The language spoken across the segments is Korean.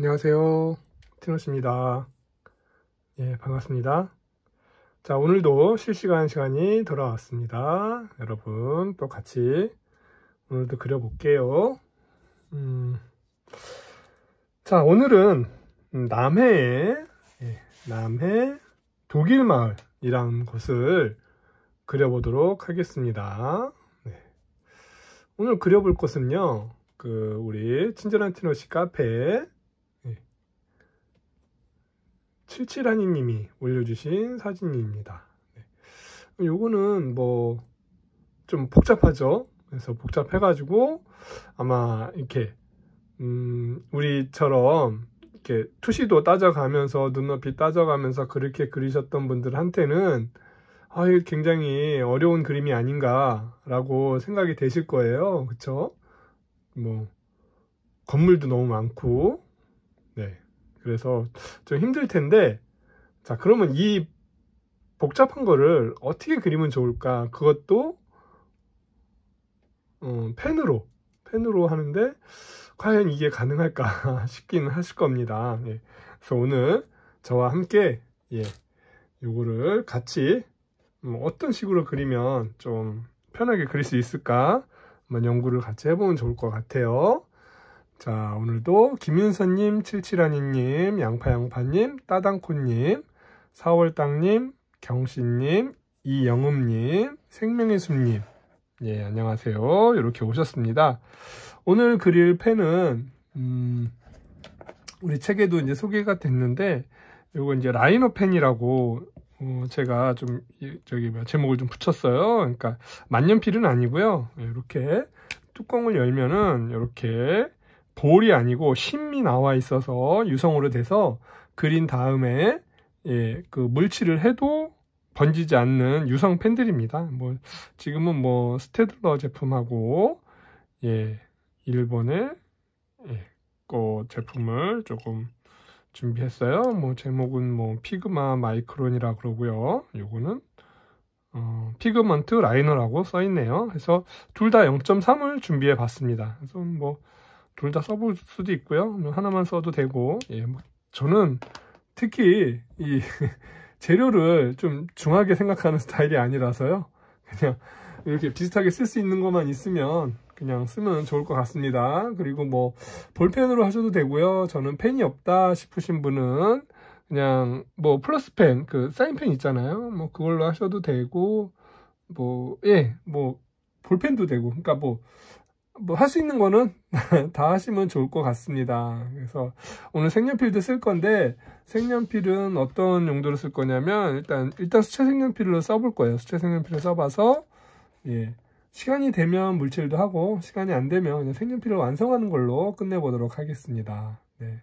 안녕하세요. 티노스입니다. 예, 반갑습니다. 자, 오늘도 실시간 시간이 돌아왔습니다. 여러분, 또 같이 오늘도 그려볼게요. 음, 자, 오늘은 남해의, 예, 남해 독일 마을이란 곳을 그려보도록 하겠습니다. 네. 오늘 그려볼 곳은요, 그, 우리 친절한 티노시 카페 칠칠하니님이 올려주신 사진입니다. 네. 요거는 뭐 좀 복잡하죠. 그래서 복잡해가지고 아마 이렇게 음 우리처럼 이렇게 투시도 따져가면서 눈높이 따져가면서 그렇게 그리셨던 분들한테는 아, 이거 굉장히 어려운 그림이 아닌가라고 생각이 되실 거예요. 그쵸? 뭐 건물도 너무 많고 그래서 좀 힘들 텐데 자 그러면 이 복잡한 거를 어떻게 그리면 좋을까 그것도 어, 펜으로 펜으로 하는데 과연 이게 가능할까 싶긴 하실 겁니다 예. 그래서 오늘 저와 함께 예, 요거를 같이 뭐 어떤 식으로 그리면 좀 편하게 그릴 수 있을까 한번 연구를 같이 해보면 좋을 것 같아요 자, 오늘도 김윤선님, 7 7하니님 양파양파님, 따당코님, 4월당님 경신님, 이영음님, 생명의 숲님, 예, 안녕하세요. 이렇게 오셨습니다. 오늘 그릴 펜은, 음, 우리 책에도 이제 소개가 됐는데, 요거 이제 라이너 펜이라고, 어, 제가 좀, 저기, 뭐 제목을 좀 붙였어요. 그러니까, 만년필은 아니고요 예, 이렇게 뚜껑을 열면은, 이렇게 볼이 아니고 심이 나와 있어서 유성으로 돼서 그린 다음에 예, 그 물칠을 해도 번지지 않는 유성 팬들입니다. 뭐 지금은 뭐 스테들러 제품하고 예, 일본의 예, 거 제품을 조금 준비했어요. 뭐 제목은 뭐 피그마 마이크론이라 그러고요. 요거는 어, 피그먼트 라이너라고 써 있네요. 그래서 둘 다 0.3을 준비해 봤습니다. 그래서 뭐 둘다 써볼 수도 있고요 뭐 하나만 써도 되고 예, 뭐 저는 특히 이 재료를 좀 중하게 생각하는 스타일이 아니라서요 그냥 이렇게 비슷하게 쓸 수 있는 것만 있으면 그냥 쓰면 좋을 것 같습니다 그리고 뭐 볼펜으로 하셔도 되고요 저는 펜이 없다 싶으신 분은 그냥 뭐 플러스펜 그 사인펜 있잖아요 뭐 그걸로 하셔도 되고 뭐 예뭐 예, 뭐 볼펜도 되고 그러니까 뭐 뭐할수 있는 거는 다 하시면 좋을 것 같습니다. 그래서 오늘 색연필도 쓸 건데 색연필은 어떤 용도로 쓸 거냐면 일단 일단 수채 색연필로 써볼 거예요. 수채 색연필을 써봐서 예 시간이 되면 물칠도 하고 시간이 안 되면 그냥 색연필을 완성하는 걸로 끝내보도록 하겠습니다. 네.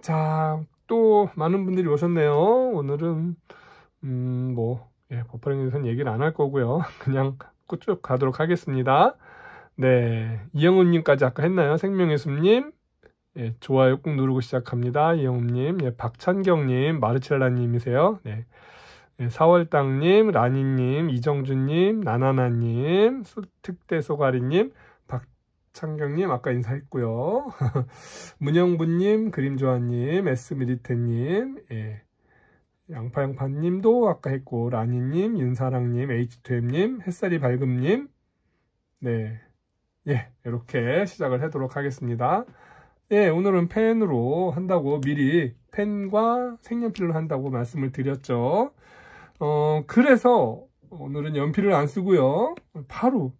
자또 많은 분들이 오셨네요. 오늘은 음뭐 예, 버퍼링에 대서는 얘기를 안 할 거고요. 그냥 쭉 가도록 하겠습니다. 네, 이영훈님까지 아까 했나요? 생명의 숲님, 예, 좋아요 꾹 누르고 시작합니다. 이영훈님, 예, 박찬경님, 마르첼라님이세요. 네. 예, 사월당님 라니님, 이정준님, 나나나님, 특대소가리님, 박찬경님 아까 인사했고요. 문영부님, 그림조아님, 에스미리테님, 예. 양파양파님도 아까 했고 라니님, 윤사랑님, H2M님, 햇살이 밝음님, 네 예, 이렇게 시작을 하도록 하겠습니다. 예, 오늘은 펜으로 한다고 미리 펜과 색연필로 한다고 말씀을 드렸죠. 어, 그래서 오늘은 연필을 안 쓰고요. 바로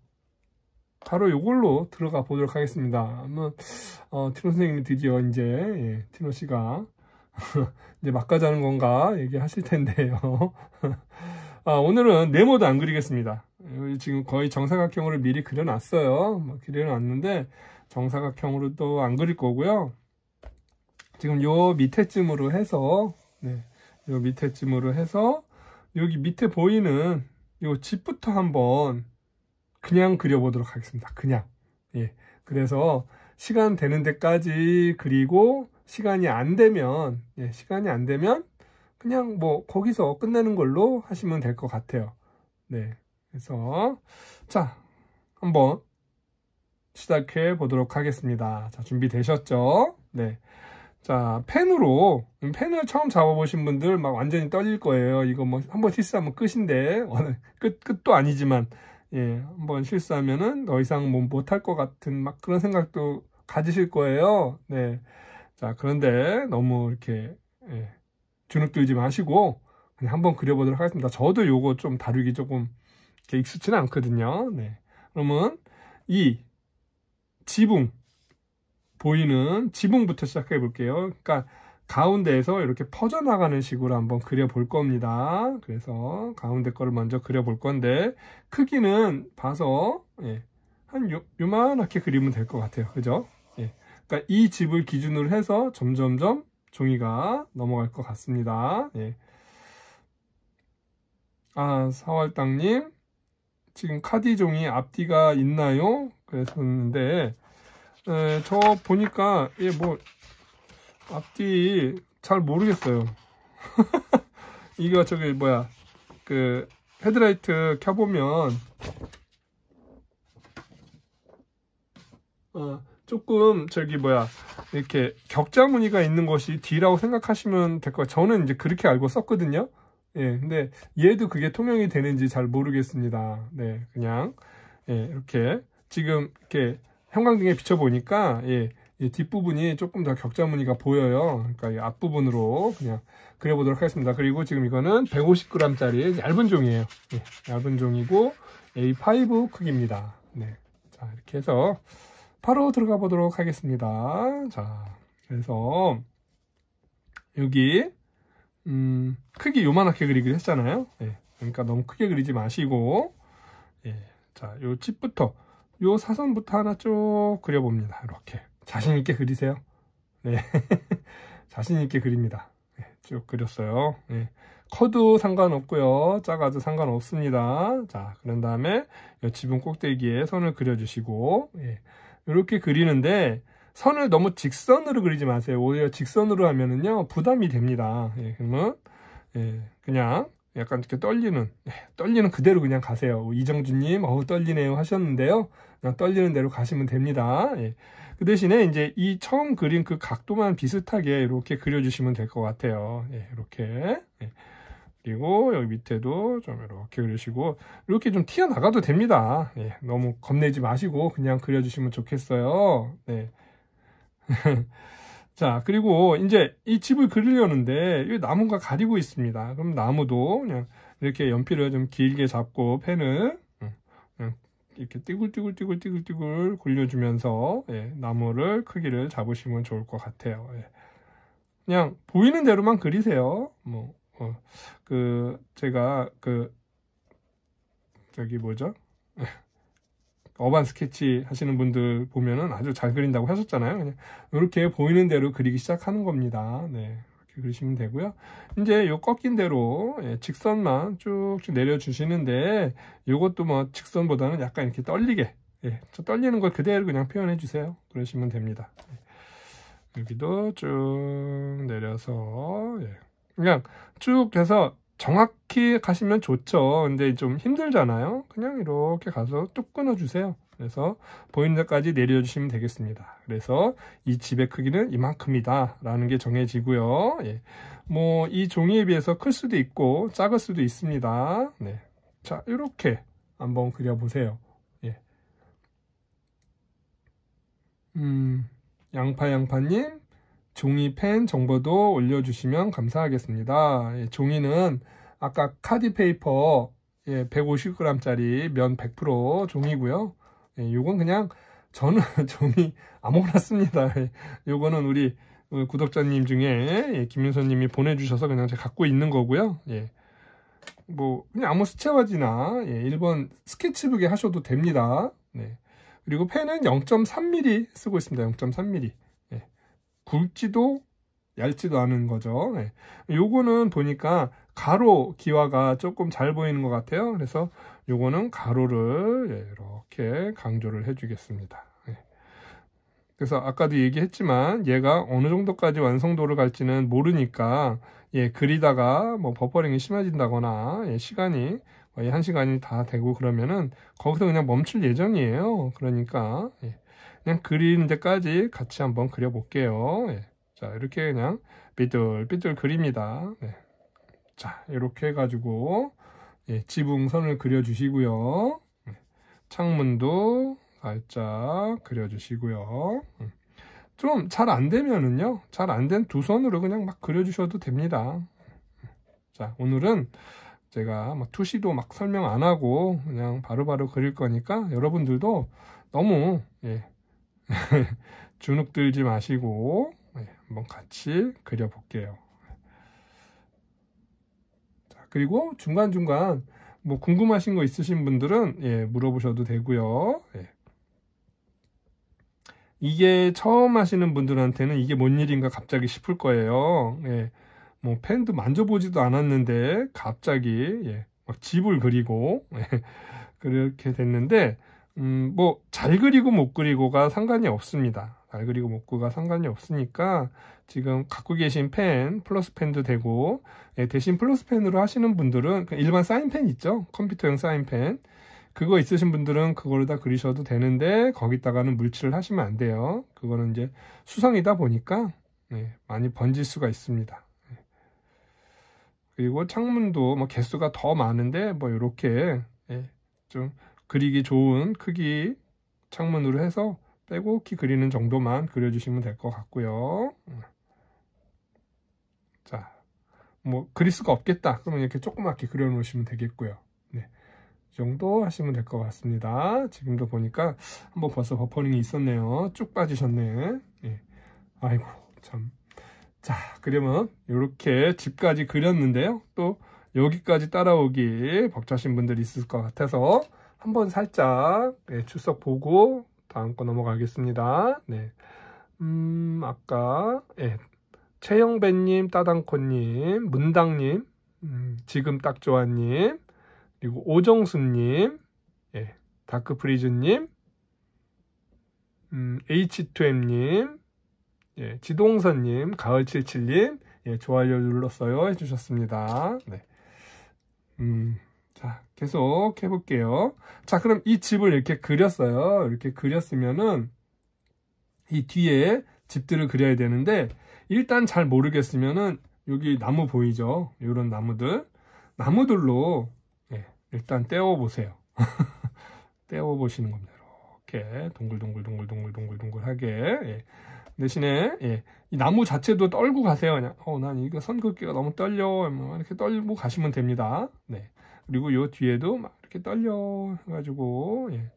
바로 이걸로 들어가 보도록 하겠습니다. 한번 어, 티노 선생님이 드디어 이제 예, 티노 씨가 이제 막가자는 건가 얘기하실 텐데요. 아, 오늘은 네모도 안 그리겠습니다. 어, 지금 거의 정사각형으로 미리 그려놨어요. 뭐 그려놨는데 정사각형으로 또 안 그릴 거고요. 지금 요 밑에쯤으로 해서 네, 요 밑에쯤으로 해서 여기 밑에 보이는 요 집부터 한번 그냥 그려보도록 하겠습니다. 그냥 예, 그래서 시간 되는 데까지 그리고 시간이 안 되면 예, 시간이 안 되면 그냥 뭐 거기서 끝내는 걸로 하시면 될 것 같아요. 네. 그래서 자 한번 시작해 보도록 하겠습니다. 자 준비되셨죠? 네. 자 펜으로 펜을 처음 잡아보신 분들 막 완전히 떨릴 거예요. 이거 뭐 한 번 실수하면 끝인데 어, 네. 끝 끝도 아니지만 예 한 번 실수하면은 더 이상 뭐 못할 것 같은 막 그런 생각도 가지실 거예요. 네. 자 그런데 너무 이렇게 예, 주눅 들지 마시고 그냥 한번 그려보도록 하겠습니다. 저도 요거 좀 다루기 조금 익숙치는 않거든요. 네. 그러면 이 지붕 보이는 지붕부터 시작해 볼게요. 그러니까 가운데에서 이렇게 퍼져나가는 식으로 한번 그려볼 겁니다. 그래서 가운데 거를 먼저 그려볼 건데 크기는 봐서 예, 한 요, 요만하게 그리면 될 것 같아요. 그죠? 예. 그러니까 이 집을 기준으로 해서 점점점 종이가 넘어갈 것 같습니다. 예. 아 사월당님 지금 카디종이 앞뒤가 있나요? 그랬었는데 에, 저 보니까 얘뭐 예, 앞뒤 잘 모르겠어요 이거 저기 뭐야 그 헤드라이트 켜보면 어, 조금 저기 뭐야 이렇게 격자 무늬가 있는 것이 D라고 생각하시면 될 거예요 저는 이제 그렇게 알고 썼거든요 예, 근데 얘도 그게 통용이 되는지 잘 모르겠습니다. 네, 그냥 예, 이렇게 지금 이렇게 형광등에 비춰보니까 예, 이 뒷부분이 조금 더 격자 무늬가 보여요. 그러니까 이 앞부분으로 그냥 그려보도록 하겠습니다. 그리고 지금 이거는 150g 짜리 얇은 종이에요. 예, 얇은 종이고 A5 크기입니다. 네, 자 이렇게 해서 바로 들어가 보도록 하겠습니다. 자, 그래서 여기 음, 크기 요만하게 그리기로 했잖아요. 예, 그러니까 너무 크게 그리지 마시고, 예, 자, 요 칩부터, 요 사선부터 하나 쭉 그려봅니다. 이렇게. 자신있게 그리세요. 네. 자신있게 그립니다. 네, 쭉 그렸어요. 네. 커도 상관없고요. 작아도 상관없습니다. 자, 그런 다음에 요 지붕 꼭대기에 선을 그려주시고, 예, 이렇게 그리는데, 선을 너무 직선으로 그리지 마세요. 오히려 직선으로 하면은요, 부담이 됩니다. 예, 그러면, 예, 그냥, 약간 이렇게 떨리는, 예, 떨리는 그대로 그냥 가세요. 이정주님, 어우, 떨리네요. 하셨는데요. 그냥 떨리는 대로 가시면 됩니다. 예. 그 대신에 이제 이 처음 그린 그 각도만 비슷하게 이렇게 그려주시면 될 것 같아요. 예, 이렇게. 예. 그리고 여기 밑에도 좀 이렇게 그리시고 이렇게 좀 튀어나가도 됩니다 예, 너무 겁내지 마시고 그냥 그려주시면 좋겠어요 네. 자, 그리고 이제 이 집을 그리려는데 이 나무가 가리고 있습니다. 그럼 나무도 그냥 이렇게 연필을 좀 길게 잡고 펜을 음, 이렇게 띠굴띠굴띠굴띠굴띠굴 굴려주면서 예, 나무를 크기를 잡으시면 좋을 것 같아요. 예. 그냥 보이는 대로만 그리세요. 뭐, 어, 그 제가 그, 저기 뭐죠? 어반 스케치 하시는 분들 보면은 아주 잘 그린다고 하셨잖아요. 그냥 이렇게 보이는 대로 그리기 시작하는 겁니다. 네. 이렇게 그리시면 되고요. 이제 요 꺾인 대로 예, 직선만 쭉쭉 내려주시는데 요것도뭐 직선보다는 약간 이렇게 떨리게 예, 떨리는 걸 그대로 그냥 표현해 주세요. 그러시면 됩니다. 네. 여기도 쭉 내려서 예. 그냥 쭉 해서 정확히 가시면 좋죠. 근데 좀 힘들잖아요. 그냥 이렇게 가서 뚝 끊어주세요. 그래서 보이는 데까지 내려주시면 되겠습니다. 그래서 이 집의 크기는 이만큼이다 라는 게 정해지고요. 예. 뭐이 종이에 비해서 클 수도 있고 작을 수도 있습니다. 네. 자 이렇게 한번 그려보세요. 예. 음, 양파 양파님 종이 펜 정보도 올려주시면 감사하겠습니다. 예, 종이는 아까 카디 페이퍼 예, 150g짜리 면 100% 종이고요. 이 예, 요건 그냥 저는 종이 아무거나 씁니다. 이거는 예, 우리 구독자님 중에 예, 김윤선님이 보내주셔서 그냥 제가 갖고 있는 거고요. 예, 뭐 그냥 아무 스채화지나 예, 1번 스케치북에 하셔도 됩니다. 네. 그리고 펜은 0.3mm 쓰고 있습니다. 0.3mm. 굵지도 얇지도 않은 거죠. 네. 요거는 보니까 가로 기화가 조금 잘 보이는 것 같아요. 그래서 요거는 가로를 예, 이렇게 강조를 해주겠습니다. 네. 그래서 아까도 얘기했지만 얘가 어느 정도까지 완성도를 갈지는 모르니까 예, 그리다가 뭐 버퍼링이 심해진다거나 예, 시간이 거의 한 시간이 다 되고 그러면은 거기서 그냥 멈출 예정이에요. 그러니까 예. 그냥 그리는 데까지 같이 한번 그려볼게요. 예. 자, 이렇게 그냥 삐뚤삐뚤 그립니다. 네. 자, 이렇게 해가지고 예, 지붕선을 그려주시고요. 네. 창문도 살짝 그려주시고요. 음. 좀잘 안되면은요 잘 안 된두손으로 그냥 막 그려주셔도 됩니다 자 오늘은 제가 막 투시도 막 설명 안하고 그냥 바로바로 바로 그릴 거니까 여러분들도 너무 예, 주눅 들지 마시고 네, 한번 같이 그려볼게요. 그리고 중간중간 뭐 궁금하신 거 있으신 분들은 예, 물어보셔도 되고요. 예. 이게 처음 하시는 분들한테는 이게 뭔 일인가 갑자기 싶을 거예요. 예. 뭐 펜도 만져보지도 않았는데 갑자기 예, 집을 그리고 예, 그렇게 됐는데 음, 뭐, 잘 그리고 못 그리고가 상관이 없습니다. 잘 그리고 못 그가 상관이 없으니까 지금 갖고 계신 펜, 플러스 펜도 되고, 예, 대신 플러스 펜으로 하시는 분들은 그 일반 사인펜 있죠? 컴퓨터용 사인펜. 그거 있으신 분들은 그걸를다 그리셔도 되는데, 거기다가는 물칠을 하시면 안 돼요. 그거는 이제 수성이다 보니까, 예, 많이 번질 수가 있습니다. 예. 그리고 창문도 뭐 개수가 더 많은데, 뭐, 이렇게 예, 좀, 그리기 좋은 크기 창문으로 해서 빼곡히 그리는 정도만 그려주시면 될 것 같고요. 자, 뭐 그릴 수가 없겠다. 그러면 이렇게 조그맣게 그려놓으시면 되겠고요. 네, 이 정도 하시면 될 것 같습니다. 지금도 보니까 한번 벌써 버퍼링이 있었네요. 쭉 빠지셨네. 네. 아이고 참. 자, 그러면 이렇게 집까지 그렸는데요. 또 여기까지 따라오기 벅차신 분들이 있을 것 같아서 한번 살짝 네, 출석 보고 다음 거 넘어가겠습니다. 네. 음, 아까 예. 최영배님, 따당코님, 문당님, 음, 지금 딱좋아님, 그리고 오정수님, 예, 다크프리즈님, 음, H2M님, 예, 지동선님, 가을77님, 예, 좋아요 눌렀어요 해주셨습니다. 네. 음, 자, 계속 해볼게요. 자, 그럼 이 집을 이렇게 그렸어요. 이렇게 그렸으면은 이 뒤에 집들을 그려야 되는데 일단 잘 모르겠으면은 여기 나무 보이죠? 이런 나무들. 나무들로 예, 일단 떼어보세요. 떼어보시는 겁니다. 이렇게 동글동글동글동글동글동글하게 예. 대신에 예. 이 나무 자체도 떨고 가세요. 그냥 어, 난 이거 선긋기가 너무 떨려. 뭐, 이렇게 떨고 가시면 됩니다. 네. 그리고 요 뒤에도 막 이렇게 떨려 해 가지고 예.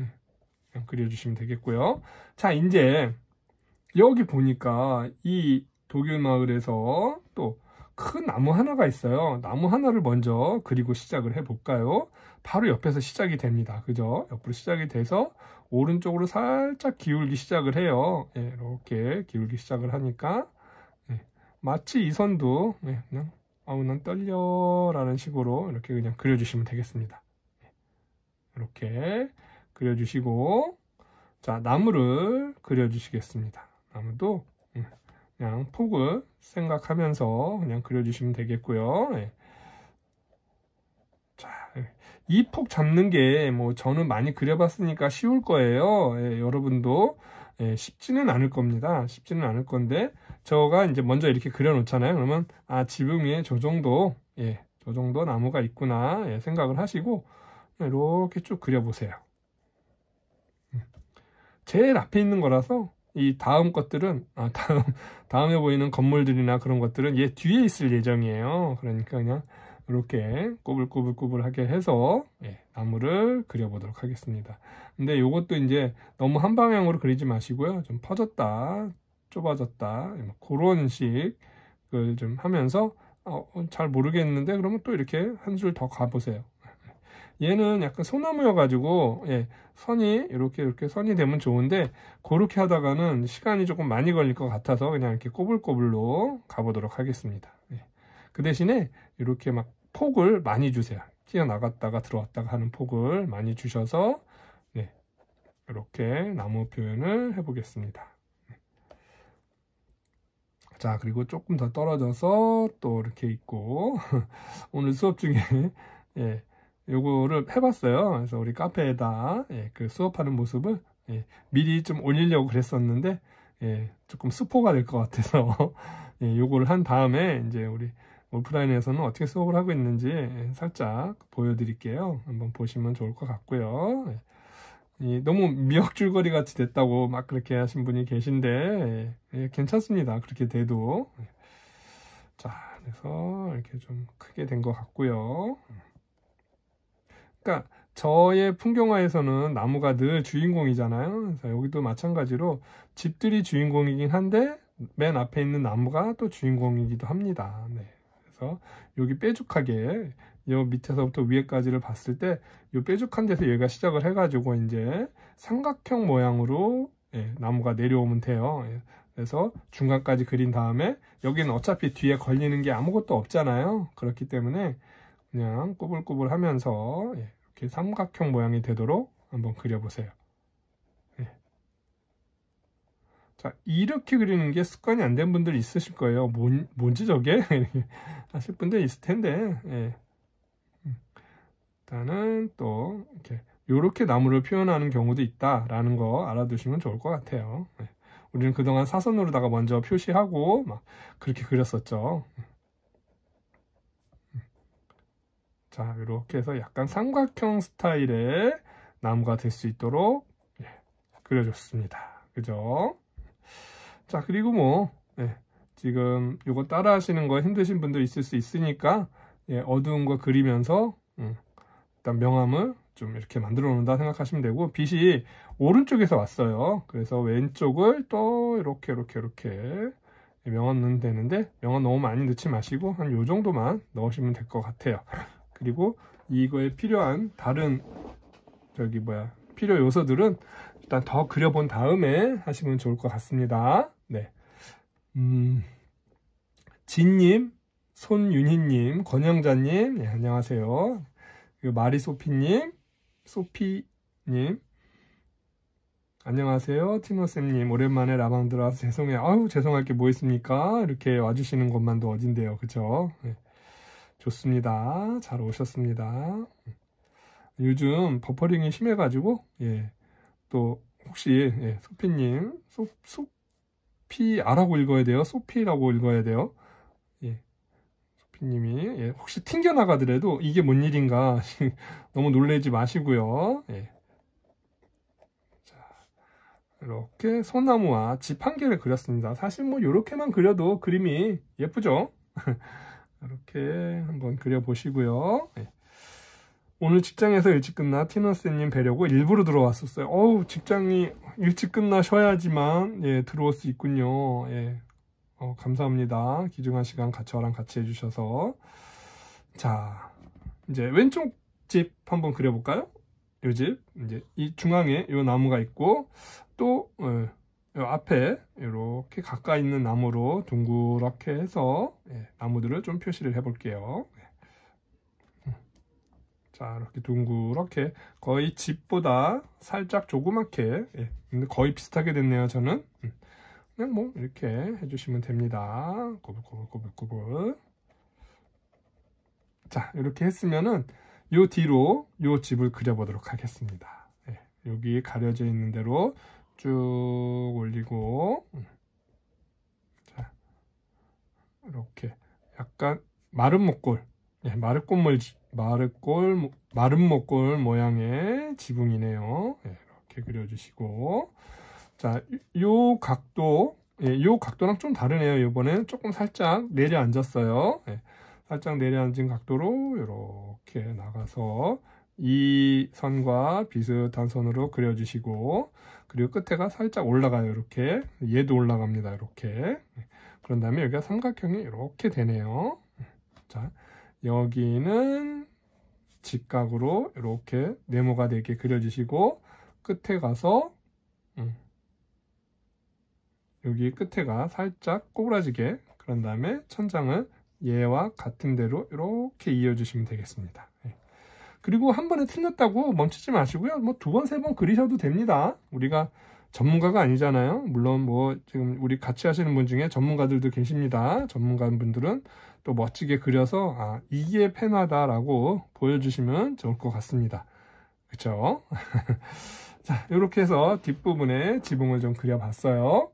예. 그려주시면 되겠고요. 자 이제 여기 보니까 이 독일 마을에서 또 큰 나무 하나가 있어요. 나무 하나를 먼저 그리고 시작을 해볼까요? 바로 옆에서 시작이 됩니다. 그죠? 옆으로 시작이 돼서 오른쪽으로 살짝 기울기 시작을 해요. 예, 이렇게 기울기 시작을 하니까 예. 마치 이 선도 예, 그냥 아우 난 떨려 라는 식으로 이렇게 그냥 그려주시면 되겠습니다 이렇게 그려주시고 자 나무를 그려주시겠습니다 나무도 음, 그냥 폭을 생각하면서 그냥 그려주시면 되겠고요 예. 자이 예. 폭 잡는 게 뭐 저는 많이 그려봤으니까 쉬울 거예요 예, 여러분도 쉽지는 않을 겁니다 쉽지는 않을 건데 저가 이제 먼저 이렇게 그려놓잖아요. 그러면 아 지붕 위에 저 정도 예, 저 정도 나무가 있구나 예, 생각을 하시고 이렇게 쭉 그려보세요. 음. 제일 앞에 있는 거라서 이 다음 것들은 아, 다음 다음에 보이는 건물들이나 그런 것들은 얘 뒤에 있을 예정이에요. 그러니까 그냥 이렇게 꼬불꼬불꼬불하게 해서 예, 나무를 그려보도록 하겠습니다. 근데 이것도 이제 너무 한 방향으로 그리지 마시고요. 좀 퍼졌다. 좁아졌다. 뭐 그런 식을 좀 하면서 어, 어, 잘 모르겠는데 그러면 또 이렇게 한 줄 더 가보세요. 얘는 약간 소나무여가지고 예, 선이 이렇게 이렇게 선이 되면 좋은데 그렇게 하다가는 시간이 조금 많이 걸릴 것 같아서 그냥 이렇게 꼬불꼬불로 가보도록 하겠습니다. 예. 그 대신에 이렇게 막 폭을 많이 주세요. 뛰어나갔다가 들어왔다가 하는 폭을 많이 주셔서 예, 이렇게 나무 표현을 해보겠습니다. 자 그리고 조금 더 떨어져서 또 이렇게 있고 오늘 수업 중에 예, 요거를 해봤어요 그래서 우리 카페에다 예, 그 수업하는 모습을 예, 미리 좀 올리려고 그랬었는데 예, 조금 스포가 될 것 같아서 예, 요거를 한 다음에 이제 우리 오프라인에서는 어떻게 수업을 하고 있는지 살짝 보여드릴게요 한번 보시면 좋을 것 같고요 예. 너무 미역줄거리 같이 됐다고 막 그렇게 하신 분이 계신데 예, 괜찮습니다. 그렇게 돼도 자 그래서 이렇게 좀 크게 된 것 같고요. 그러니까 저의 풍경화에서는 나무가 늘 주인공이잖아요. 여기도 마찬가지로 집들이 주인공이긴 한데 맨 앞에 있는 나무가 또 주인공이기도 합니다. 네. 그래서 여기 빼죽하게 요 밑에서부터 위에까지를 봤을 때요 뾰족한 데서 얘가 시작을 해가지고 이제 삼각형 모양으로 예, 나무가 내려오면 돼요. 예, 그래서 중간까지 그린 다음에 여기는 어차피 뒤에 걸리는 게 아무것도 없잖아요. 그렇기 때문에 그냥 꾸불꾸불 하면서 예, 이렇게 삼각형 모양이 되도록 한번 그려보세요. 예. 자 이렇게 그리는 게 습관이 안 된 분들 있으실 거예요. 뭔, 뭔지 저게 하실 분들 있을 텐데 예. 일단은 또 이렇게 이렇게 나무를 표현하는 경우도 있다라는 거 알아두시면 좋을 것 같아요. 네. 우리는 그동안 사선으로다가 먼저 표시하고 막 그렇게 그렸었죠. 음. 자, 이렇게 해서 약간 삼각형 스타일의 나무가 될 수 있도록 예, 그려줬습니다. 그죠? 자, 그리고 뭐 예, 지금 이거 따라 하시는 거 힘드신 분도 있을 수 있으니까 예, 어두운 거 그리면서 음, 일단 명암을 좀 이렇게 만들어 놓는다 생각하시면 되고 빛이 오른쪽에서 왔어요 그래서 왼쪽을 또 이렇게 이렇게 이렇게 명암 넣으면 되는데 명암 너무 많이 넣지 마시고 한 요 정도만 넣으시면 될 것 같아요 그리고 이거에 필요한 다른 저기 뭐야 필요 요소들은 일단 더 그려본 다음에 하시면 좋을 것 같습니다 네. 음, 진님, 손윤희님, 권영자님, 네, 안녕하세요. 그 마리소피님, 소피님, 안녕하세요. 티노쌤님, 오랜만에 라방 들어와서 죄송해요. 아유, 죄송할 게 뭐 있습니까? 이렇게 와주시는 것만도 어딘데요. 그쵸? 네. 좋습니다. 잘 오셨습니다. 요즘 버퍼링이 심해가지고, 예. 또, 혹시, 예, 소피님, 소, 소피, 아라고 읽어야 돼요? 소피라고 읽어야 돼요? 님이 예, 혹시 튕겨 나가더라도 이게 뭔 일인가 너무 놀래지 마시고요. 예. 자, 이렇게 소나무와 집한 개를 그렸습니다. 사실 뭐 이렇게만 그려도 그림이 예쁘죠? 이렇게 한번 그려보시고요. 예. 오늘 직장에서 일찍 끝나 티너스님 뵈려고 일부러 들어왔었어요. 어우, 직장이 일찍 끝나셔야지만, 예, 들어올 수 있군요. 예. 어, 감사합니다. 기중한 시간 같이 저랑 같이 해주셔서. 자, 이제 왼쪽 집 한번 그려볼까요? 요 집. 이제 이 중앙에 요 나무가 있고, 또, 어, 요 앞에 이렇게 가까이 있는 나무로 둥그렇게 해서 예, 나무들을 좀 표시를 해볼게요. 예. 자 이렇게 둥그렇게 거의 집보다 살짝 조그맣게 예, 거의 비슷하게 됐네요 저는 음. 그냥 뭐 이렇게 해주시면 됩니다. 꼬불꼬불꼬불꼬불. 자, 이렇게 했으면은 요 뒤로 요 집을 그려보도록 하겠습니다. 예, 여기 가려져 있는 대로 쭉 올리고 음. 자, 이렇게 약간 마른 목골, 예, 마르꽃물 마르골 마른 목골 모양의 지붕이네요. 예, 이렇게 그려주시고 자, 요 각도, 예, 요 각도랑 좀 다르네요. 이번엔 조금 살짝 내려앉았어요. 예, 살짝 내려앉은 각도로 이렇게 나가서 이 선과 비슷한 선으로 그려주시고 그리고 끝에가 살짝 올라가요. 이렇게 얘도 올라갑니다. 이렇게 예, 그런 다음에 여기가 삼각형이 이렇게 되네요. 자, 여기는 직각으로 이렇게 네모가 되게 그려주시고 끝에 가서 음, 여기 끝에가 살짝 꼬부라지게 그런 다음에 천장을 얘와 같은 대로 이렇게 이어주시면 되겠습니다. 예. 그리고 한 번에 틀렸다고 멈추지 마시고요. 뭐 두 번, 세 번 그리셔도 됩니다. 우리가 전문가가 아니잖아요. 물론 뭐 지금 우리 같이 하시는 분 중에 전문가들도 계십니다. 전문가분들은 또 멋지게 그려서 아, 이게 페나다라고 보여주시면 좋을 것 같습니다. 그쵸? 자, 이렇게 해서 뒷부분에 지붕을 좀 그려봤어요.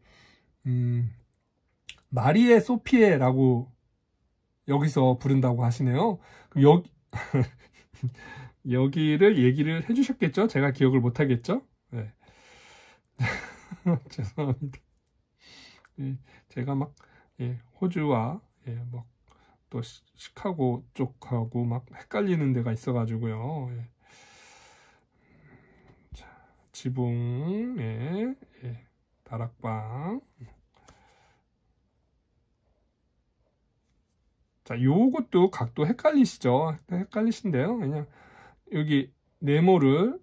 음, 마리에 소피에라고 여기서 부른다고 하시네요. 여기, 여기를 얘기를 해주셨겠죠? 제가 기억을 못하겠죠? 네. 죄송합니다. 예, 제가 막 예, 호주와 예, 막또 뭐, 시카고 쪽하고 막 헷갈리는 데가 있어가지고요. 예. 자, 지붕, 예, 예. 다락방 자 요것도 각도 헷갈리시죠 헷갈리신데요 그냥 여기 네모를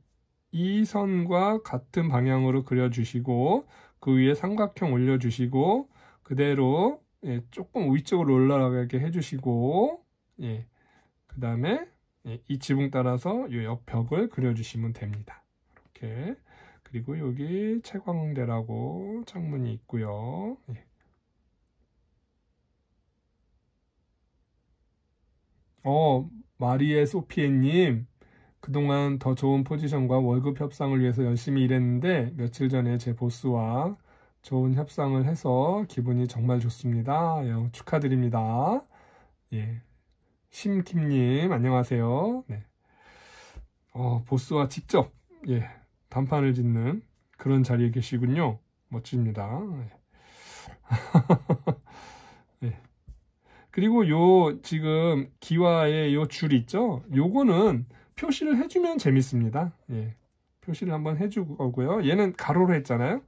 이 선과 같은 방향으로 그려주시고 그 위에 삼각형 올려주시고 그대로 예, 조금 위쪽으로 올라가게 해주시고 예, 그 다음에 예, 이 지붕 따라서 이 옆벽을 그려주시면 됩니다. 이렇게 그리고 여기 채광대라고 창문이 있고요. 예. 어, 마리에 소피에님, 그동안 더 좋은 포지션과 월급 협상을 위해서 열심히 일했는데 며칠 전에 제 보스와 좋은 협상을 해서 기분이 정말 좋습니다. 예, 축하드립니다. 예. 심킴님, 안녕하세요. 네. 어, 보스와 직접, 예, 단판을 짓는 그런 자리에 계시군요. 멋집니다. 네. 그리고 요 지금 기와의 요줄 있죠? 요거는 표시를 해주면 재밌습니다. 예. 표시를 한번 해주고요. 얘는 가로로 했잖아요.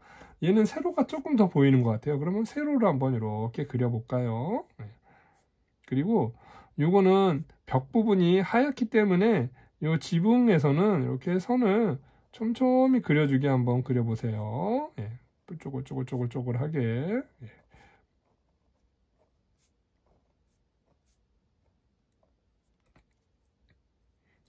얘는 세로가 조금 더 보이는 것 같아요. 그러면 세로로 한번 이렇게 그려볼까요? 예. 그리고 요거는 벽 부분이 하얗기 때문에 요 지붕에서는 이렇게 선을 촘촘히 그려주기 한번 그려보세요. 예. 쪼글쪼글쪼글쪼글하게 예.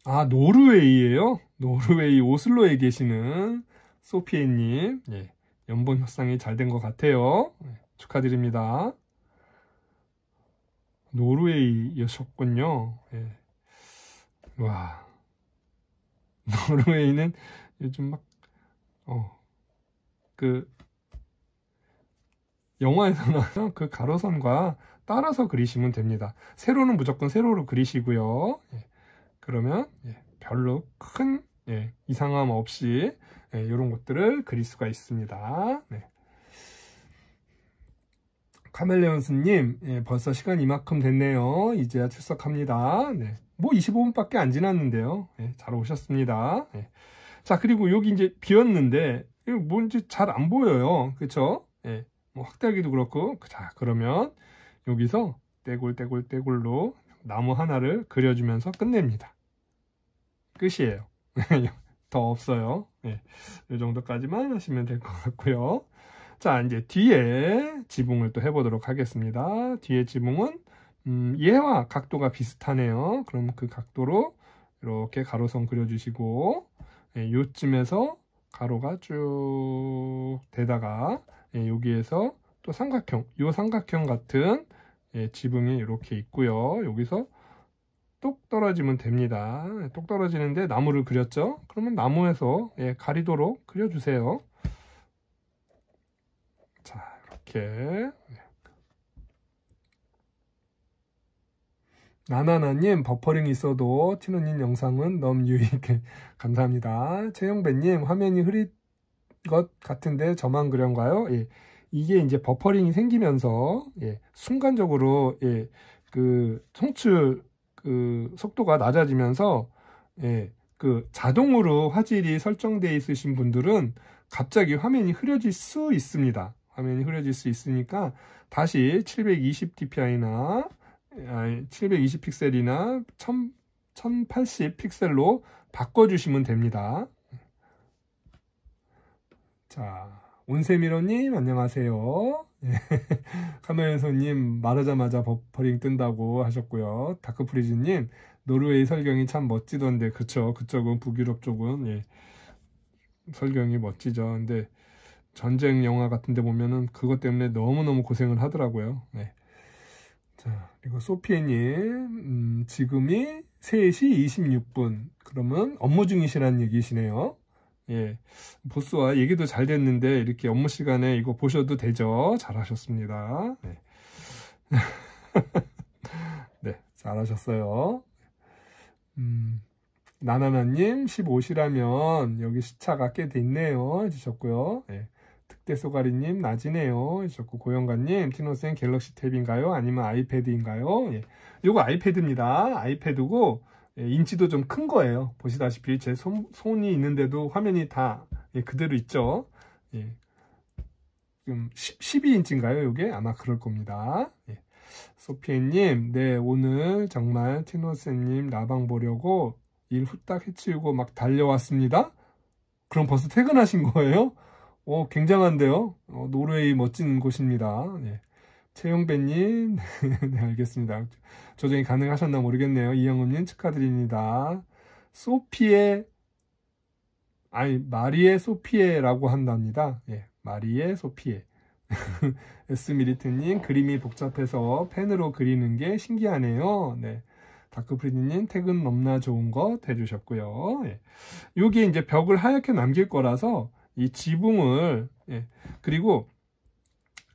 아 노르웨이예요? 노르웨이 오슬로에 계시는 소피에님 예. 연봉 협상이 잘 된 것 같아요. 예. 축하드립니다. 노르웨이였었군요. 예. 와 노르웨이는 요즘 막, 어, 그, 영화에서 나그 가로선과 따라서 그리시면 됩니다. 세로는 무조건 세로로 그리시고요. 예, 그러면 예, 별로 큰 예, 이상함 없이 이런 예, 것들을 그릴 수가 있습니다. 네. 카멜레온스님 예, 벌써 시간 이만큼 됐네요. 이제야 출석합니다. 네. 뭐 25분밖에 안 지났는데요. 예, 잘 오셨습니다. 자, 그리고 여기 이제 비었는데, 이거 뭔지 뭐 잘안 보여요. 그쵸? 예. 뭐 확대하기도 그렇고. 자, 그러면 여기서 떼굴떼굴떼굴로 나무 하나를 그려주면서 끝냅니다. 끝이에요. 더 없어요. 예. 이 정도까지만 하시면 될 것 같고요. 자, 이제 뒤에 지붕을 또 해보도록 하겠습니다. 뒤에 지붕은 음, 얘와 각도가 비슷하네요. 그럼 그 각도로 이렇게 가로선 그려주시고 예, 요쯤에서 가로가 쭉 되다가 예, 여기에서 또 삼각형, 요 삼각형 같은 예, 지붕이 이렇게 있고요. 여기서 똑 떨어지면 됩니다. 예, 똑 떨어지는데 나무를 그렸죠? 그러면 나무에서 가리도록 그려주세요. 자, 이렇게 나나나님 버퍼링 있어도 티노님 영상은 너무 유익해 감사합니다 최영배님 화면이 흐릿 것 같은데 저만 그런가요? 예. 이게 이제 버퍼링이 생기면서 예. 순간적으로 예. 그 송출 그 속도가 낮아지면서 예. 그 자동으로 화질이 설정되어 있으신 분들은 갑자기 화면이 흐려질 수 있습니다. 화면이 흐려질 수 있으니까 다시 720dpi나 720픽셀이나 1080픽셀로 바꿔주시면 됩니다. 자, 온세미러님 안녕하세요. 카메연소님 말하자마자 버퍼링 뜬다고 하셨고요. 다크프리즈님 노르웨이 설경이 참 멋지던데 그쵸? 그쪽은 북유럽 쪽은 예. 설경이 멋지죠. 근데 전쟁 영화 같은데 보면은 그것 때문에 너무너무 고생을 하더라고요. 네. 자, 그리고 소피에님, 음, 지금이 3시 26분. 그러면 업무 중이시라는 얘기시네요. 예. 보스와 얘기도 잘 됐는데, 이렇게 업무 시간에 이거 보셔도 되죠? 잘하셨습니다. 네. 네 잘하셨어요. 음, 나나나님, 15시라면 여기 시차가 꽤 됐네요. 해주셨고요. 예. 특대소가리님 낮이네요. 하셨고 고영관님 티노센 갤럭시 탭인가요? 아니면 아이패드인가요? 예. 요거 아이패드입니다. 아이패드고 예, 인치도 좀 큰 거예요. 보시다시피 제 손, 손이 있는데도 화면이 다 예, 그대로 있죠. 예. 지금 12인치인가요? 이게 아마 그럴 겁니다. 예. 소피엔님네 오늘 정말 티노쌤님 나방 보려고 일 후딱 해치우고 막 달려왔습니다. 그럼 벌써 퇴근하신 거예요? 어, 굉장한데요? 어, 노르웨이 멋진 곳입니다. 예. 채용배님, 네, 알겠습니다. 조정이 가능하셨나 모르겠네요. 이영음님 축하드립니다. 소피에, 아니, 마리에 소피에라고 한답니다. 예, 마리에 소피에. 에스미리트님, 그림이 복잡해서 펜으로 그리는 게 신기하네요. 네. 다크프리디님 퇴근 넘나 좋은 거 대주셨고요. 예. 여기 이제 벽을 하얗게 남길 거라서 이 지붕을 예, 그리고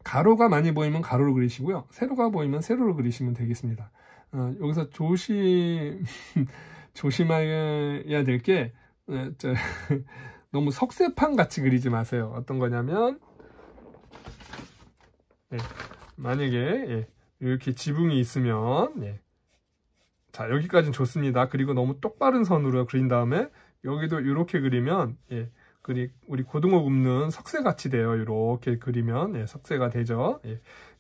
가로가 많이 보이면 가로로 그리시고요. 세로가 보이면 세로로 그리시면 되겠습니다. 어, 여기서 조심 조심해야 될게 어, 너무 석쇠판 같이 그리지 마세요. 어떤 거냐면 예, 만약에 예, 이렇게 지붕이 있으면 예. 자 여기까지는 좋습니다. 그리고 너무 똑바른 선으로 그린 다음에 여기도 이렇게 그리면 예, 그리 우리 고등어 굽는 석쇠같이 돼요. 이렇게 그리면 예, 석쇠가 되죠.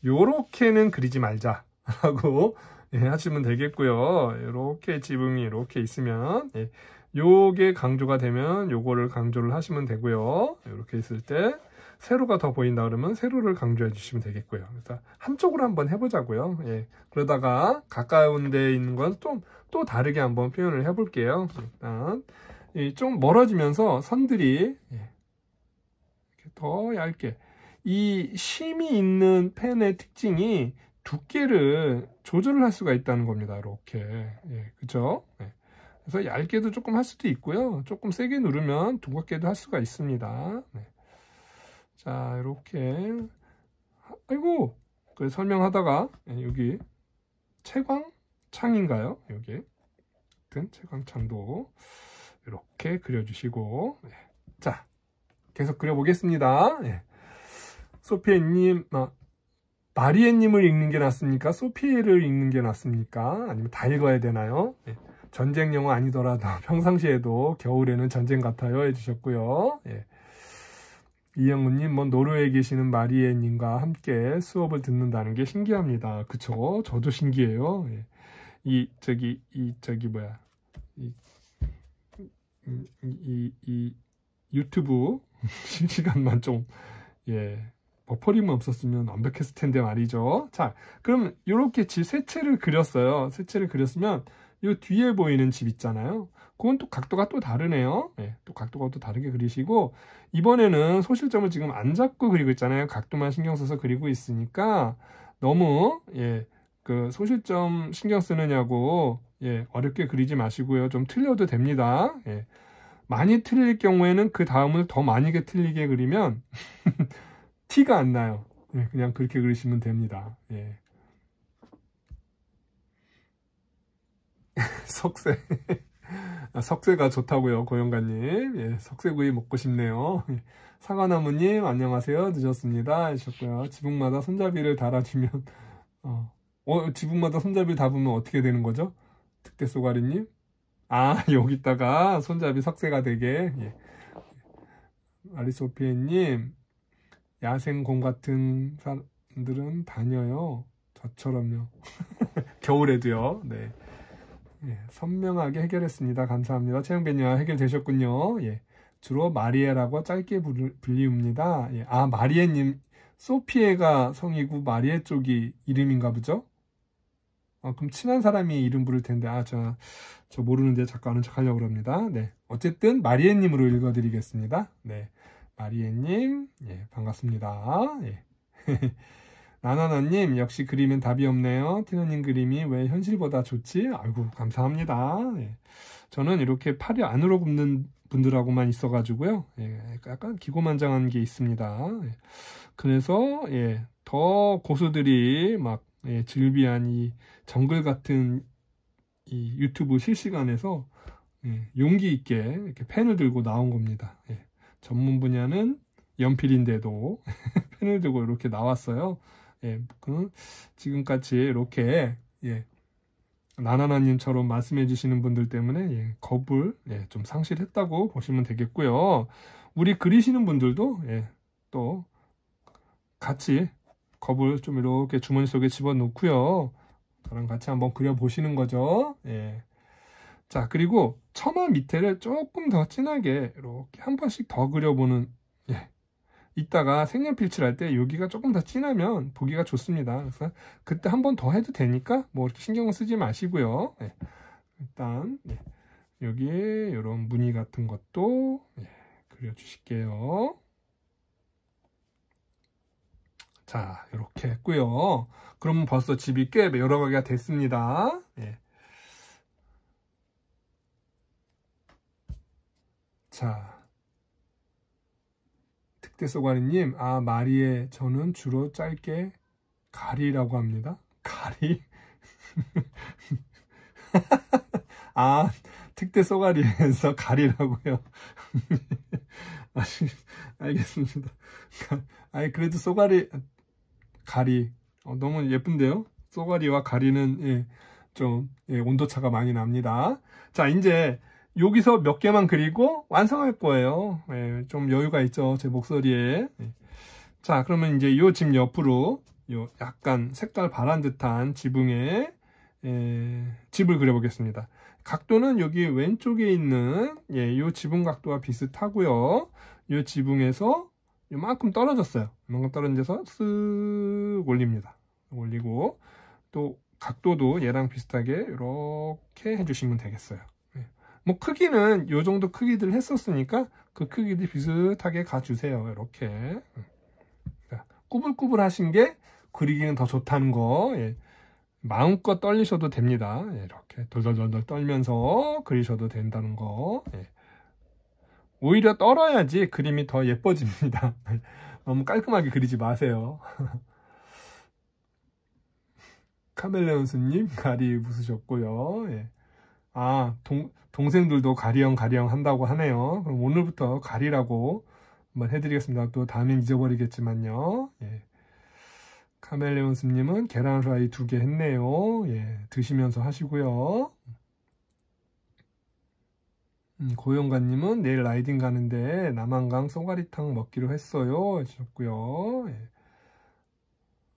이렇게는 예, 그리지 말자라고 예, 하시면 되겠고요. 이렇게 지붕이 이렇게 있으면 예, 요게 강조가 되면 요거를 강조를 하시면 되고요. 이렇게 있을 때 세로가 더 보인다 그러면 세로를 강조해 주시면 되겠고요. 그래서 한쪽으로 한번 해보자고요. 예. 그러다가 가까운 데 있는 건 좀 또 다르게 한번 표현을 해볼게요. 일단 좀 멀어지면서 선들이 예, 더 얇게 이 심이 있는 펜의 특징이 두께를 조절을 할 수가 있다는 겁니다. 이렇게 예, 그죠? 예. 그래서 얇게도 조금 할 수도 있고요. 조금 세게 누르면 두껍게도 할 수가 있습니다. 네. 자 이렇게 아이고 그 설명하다가 예, 여기 채광창인가요? 여기 하여 채광창도 이렇게 그려주시고 네. 자 계속 그려보겠습니다. 네. 소피에님 아, 어, 마리에님을 읽는 게 낫습니까? 소피에를 읽는 게 낫습니까? 아니면 다 읽어야 되나요? 네. 전쟁 영화 아니더라도 평상시에도 겨울에는 전쟁 같아요 해주셨고요. 예. 이영훈님, 뭐 노르웨이 계시는 마리에님과 함께 수업을 듣는다는 게 신기합니다. 그쵸? 저도 신기해요. 예. 이 저기 이 저기 뭐야? 이 이, 이 유튜브 실시간만 좀, 예, 버퍼링만 없었으면 완벽했을 텐데 말이죠. 자, 그럼 이렇게 집세 채를 그렸어요. 세 채를 그렸으면 이 뒤에 보이는 집 있잖아요. 그건 또 각도가 또 다르네요. 네, 또 각도가 또 다르게 그리시고 이번에는 소실점을 지금 안 잡고 그리고 있잖아요. 각도만 신경 써서 그리고 있으니까 너무 예, 그 소실점 신경 쓰느냐고 예, 어렵게 그리지 마시고요. 좀 틀려도 됩니다. 예. 많이 틀릴 경우에는 그 다음을 더 많이 틀리게 그리면 티가 안 나요. 예, 그냥 그렇게 그리시면 됩니다. 예. 석쇠. 아, 석쇠가 좋다고요, 고영가님. 예, 석쇠구이 먹고 싶네요. 예. 사과나무님, 안녕하세요. 늦었습니다. 하셨고요. 지붕마다 손잡이를 달아주면, 어, 어, 지붕마다 손잡이 다으면 어떻게 되는 거죠? 특대 소가리님? 아, 여기다가 손잡이 석쇠가 되게. 예. 아리소피에님, 야생곰 같은 사람들은 다녀요. 저처럼요. 겨울에도요. 네. 예, 선명하게 해결했습니다. 감사합니다. 최영배님, 아, 해결되셨군요. 예. 주로 마리에라고 짧게 불리웁니다. 예. 아, 마리에님, 소피에가 성이고 마리에 쪽이 이름인가 보죠? 어, 그럼 친한 사람이 이름 부를 텐데 아 저 저 모르는데 자꾸 아는 척 하려고 합니다. 네, 어쨌든 마리에님으로 읽어드리겠습니다. 네, 마리에님, 예 반갑습니다. 예. 나나나님 역시 그림엔 답이 없네요. 티나님 그림이 왜 현실보다 좋지? 아이고 감사합니다. 예. 저는 이렇게 팔이 안으로 굽는 분들하고만 있어가지고요. 예, 약간 기고만장한 게 있습니다. 예. 그래서 예, 더 고수들이 막 예, 즐비한 이 정글 같은 이 유튜브 실시간에서 예, 용기 있게 이렇게 펜을 들고 나온 겁니다. 예, 전문 분야는 연필인데도 펜을 들고 이렇게 나왔어요. 예, 지금까지 이렇게 예, 나나나님처럼 말씀해 주시는 분들 때문에 예, 겁을 예, 좀 상실했다고 보시면 되겠고요. 우리 그리시는 분들도 예, 또 같이 컵을 좀 이렇게 주머니 속에 집어넣고요. 저랑 같이 한번 그려보시는 거죠. 예. 자, 그리고 처마 밑에를 조금 더 진하게 이렇게 한 번씩 더 그려보는, 예. 이따가 색연필칠 할때 여기가 조금 더 진하면 보기가 좋습니다. 그래서 그때 한 번 더 해도 되니까 뭐 이렇게 신경 을 쓰지 마시고요. 예. 일단, 예. 여기에 이런 무늬 같은 것도 예. 그려주실게요. 자, 이렇게 했고요. 그럼 벌써 집이 꽤 여러 가지가 됐습니다. 예. 자, 특대소관이님, 아, 마리에 저는 주로 짧게 가리라고 합니다. 가리? 아, 특대 소가리에서 가리라고요. 알겠습니다. 아니, 그래도 소가리 가리 어, 너무 예쁜데요 쏘가리와 가리는 예, 좀 예, 온도차가 많이 납니다 자 이제 여기서 몇 개만 그리고 완성할 거예요 예, 좀 여유가 있죠 제 목소리에 예. 자 그러면 이제 이 집 옆으로 요 약간 색깔 바란 듯한 지붕에 예, 집을 그려보겠습니다. 각도는 여기 왼쪽에 있는 예, 요 지붕 각도와 비슷하고요. 요 지붕에서 이만큼 떨어졌어요. 이만큼 떨어진 데서 쓱 올립니다. 올리고 또 각도도 얘랑 비슷하게 이렇게 해주시면 되겠어요. 네. 뭐 크기는 이 정도 크기들 했었으니까 그 크기들 비슷하게 가주세요. 이렇게 꾸불꾸불 하신 게 그리기는 더 좋다는 거 예. 마음껏 떨리셔도 됩니다. 예, 이렇게 돌돌돌돌 떨면서 그리셔도 된다는 거 예. 오히려 떨어야지 그림이 더 예뻐집니다. 너무 깔끔하게 그리지 마세요. 카멜레온스님 가리 부수셨고요 예. 아 동, 동생들도 가리형 가리형 한다고 하네요. 그럼 오늘부터 가리라고 한번 해드리겠습니다. 또 다음엔 잊어버리겠지만요. 예. 카멜레온스님은 계란 후라이 두 개 했네요. 예. 드시면서 하시고요. 음, 고용관님은 내일 라이딩 가는데 남한강 쏘가리탕 먹기로 했어요 해셨고요 예.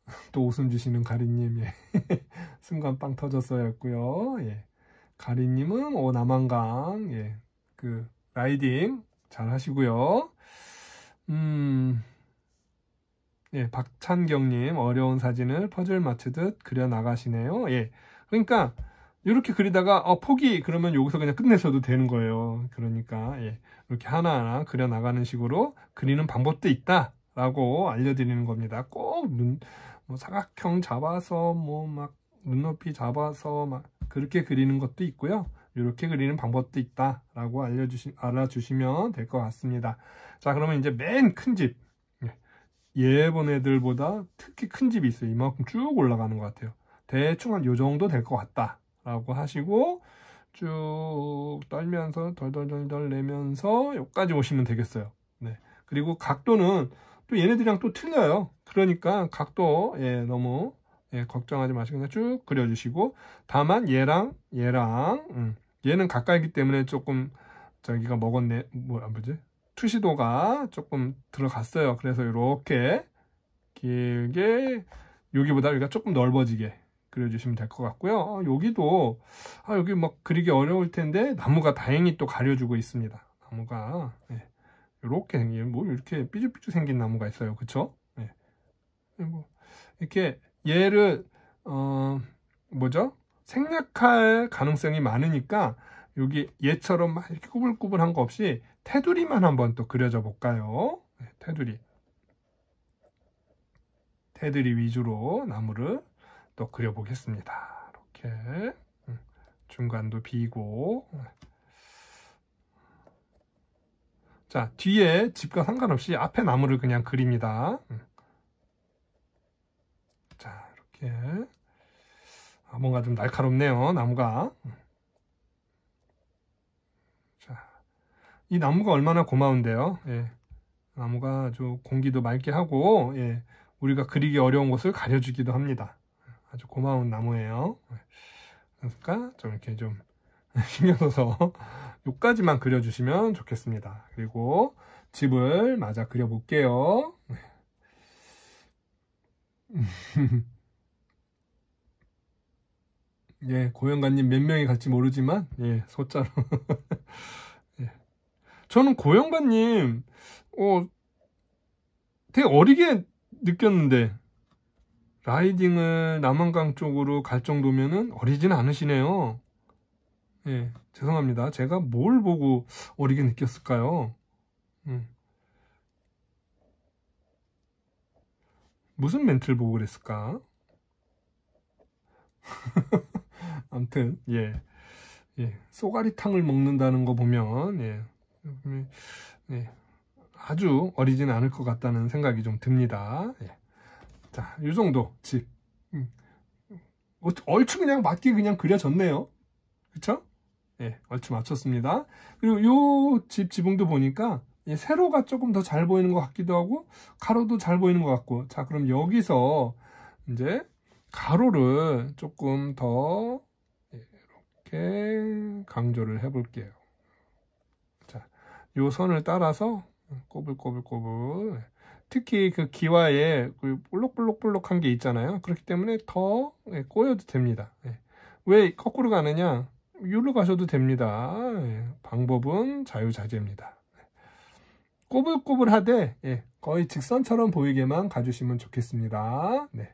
또 웃음 주시는 가리님 예. 순간 빵 터졌어요 했고요 예. 가리님은 오 남한강 예. 그 라이딩 잘 하시고요 음... 예, 박찬경님 어려운 사진을 퍼즐 맞추듯 그려 나가시네요. 예, 그러니까 이렇게 그리다가 어, 포기 그러면 여기서 그냥 끝내셔도 되는 거예요. 그러니까 예, 이렇게 하나하나 그려 나가는 식으로 그리는 방법도 있다라고 알려드리는 겁니다. 꼭 눈, 뭐 사각형 잡아서 뭐 막 눈높이 잡아서 막 그렇게 그리는 것도 있고요. 이렇게 그리는 방법도 있다라고 알려주시 알아주시면 될 것 같습니다. 자 그러면 이제 맨 큰 집. 예본 애들보다 특히 큰 집이 있어요. 이만큼 쭉 올라가는 것 같아요. 대충 한 요 정도 될 것 같다. 라고 하시고 쭉 떨면서 덜덜덜덜 내면서 여기까지 오시면 되겠어요 네 그리고 각도는 또 얘네들이랑 또 틀려요 그러니까 각도 예 너무 예, 걱정하지 마시고 그냥 쭉 그려주시고 다만 얘랑 얘랑 음, 얘는 가까이기 때문에 조금 저기가 먹었네 뭐야 아, 뭐지 투시도가 조금 들어갔어요 그래서 이렇게 길게 여기보다 여기가 조금 넓어지게 그려주시면 될 것 같고요. 아, 여기도 아, 여기 막 그리기 어려울 텐데 나무가 다행히 또 가려주고 있습니다. 나무가 네. 예. 이렇게 생긴 뭐 이렇게 삐죽삐죽 생긴 나무가 있어요. 그쵸? 네. 뭐 이렇게 얘를 어, 뭐죠? 생략할 가능성이 많으니까 여기 얘처럼 막 이렇게 꾸불꾸불한 거 없이 테두리만 한번 또 그려줘 볼까요? 네, 테두리. 테두리 위주로 나무를 또 그려보겠습니다. 이렇게 음, 중간도 비고 자 뒤에 집과 상관없이 앞에 나무를 그냥 그립니다. 음. 자 이렇게 아, 뭔가 좀 날카롭네요 나무가 음. 자, 이 나무가 얼마나 고마운데요 예, 나무가 아주 공기도 맑게 하고 예, 우리가 그리기 어려운 곳을 가려주기도 합니다 아주 고마운 나무예요. 그러니까 좀 이렇게 좀 신경 써서 요까지만 그려주시면 좋겠습니다. 그리고 집을 맞아 그려볼게요. 예, 고영관님 몇 명이 갈지 모르지만, 예, 소자로. 예. 저는 고영관님, 어, 되게 어리게 느꼈는데, 라이딩을 남한강 쪽으로 갈정도면 어리진 않으시네요. 예, 죄송합니다. 제가 뭘 보고 어리게 느꼈을까요? 음. 무슨 멘트를 보고 그랬을까? 아무튼 예, 예, 쏘가리탕을 먹는다는 거 보면 예, 예, 아주 어리진 않을 것 같다는 생각이 좀 듭니다. 예. 자, 이 정도 집. 음. 얼추 그냥 맞게 그냥 그려졌네요. 그쵸? 예, 얼추 맞췄습니다. 그리고 이 집 지붕도 보니까 예, 세로가 조금 더 잘 보이는 것 같기도 하고 가로도 잘 보이는 것 같고 자 그럼 여기서 이제 가로를 조금 더 예, 이렇게 강조를 해 볼게요 자요 선을 따라서 꼬불꼬불꼬불 예, 특히 그 기와에 그 볼록볼록볼록한 게 있잖아요. 그렇기 때문에 더 예, 꼬여도 됩니다. 예. 왜 거꾸로 가느냐? 위로 가셔도 됩니다. 예. 방법은 자유자재입니다. 꼬불꼬불하되 거의 직선처럼 보이게만 가주시면 좋겠습니다. 네.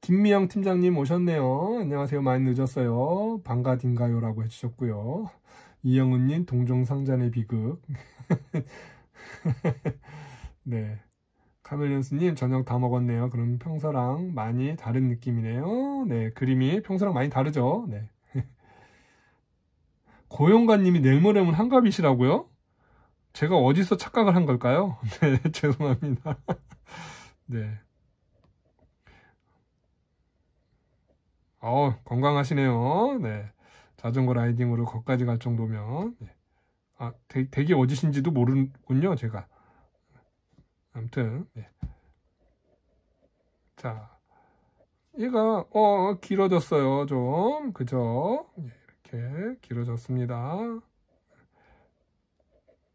김미영 팀장님 오셨네요. 안녕하세요. 많이 늦었어요. 반가딘가요? 라고 해주셨고요. 이영훈님 동종상잔의 비극. 네. 카멜리언스님 저녁 다 먹었네요. 그럼 평소랑 많이 다른 느낌이네요. 네, 그림이 평소랑 많이 다르죠. 네. 고용관님이 내일 모레면 한갑이시라고요? 제가 어디서 착각을 한 걸까요? 네, 죄송합니다. 네. 어 건강하시네요. 네. 자전거 라이딩으로 거기까지 갈 정도면. 네. 아, 대, 게 어디신지도 모르군요, 제가. 아무튼 네. 자 얘가 어 길어졌어요 좀 그죠 예, 이렇게 길어졌습니다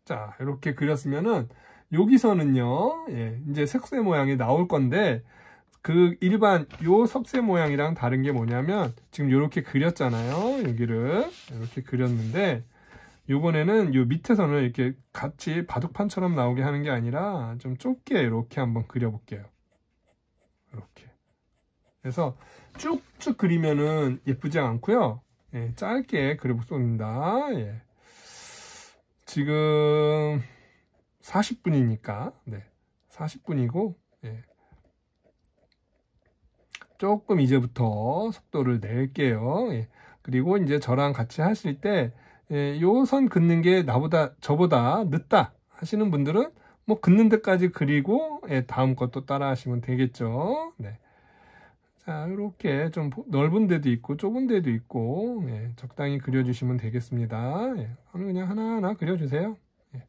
자 이렇게 그렸으면은 여기서는요 예, 이제 색새 모양이 나올 건데 그 일반 요 석쇠 모양이랑 다른 게 뭐냐면 지금 이렇게 그렸잖아요 여기를 이렇게 그렸는데 요번에는 요 밑에서는 이렇게 같이 바둑판처럼 나오게 하는 게 아니라 좀 좁게 이렇게 한번 그려볼게요. 이렇게. 그래서 쭉쭉 그리면은 예쁘지 않고요. 예, 짧게 그려보겠습니다. 예. 지금 40분이니까 네, 40분이고 예. 조금 이제부터 속도를 낼게요. 예. 그리고 이제 저랑 같이 하실 때 예, 요선 긋는 게 나보다 저보다 늦다 하시는 분들은 뭐 긋는 데까지 그리고 예, 다음 것도 따라 하시면 되겠죠. 네. 자, 이렇게 좀 넓은 데도 있고 좁은 데도 있고 예, 적당히 그려주시면 되겠습니다. 예, 그냥 하나하나 그려주세요. 예.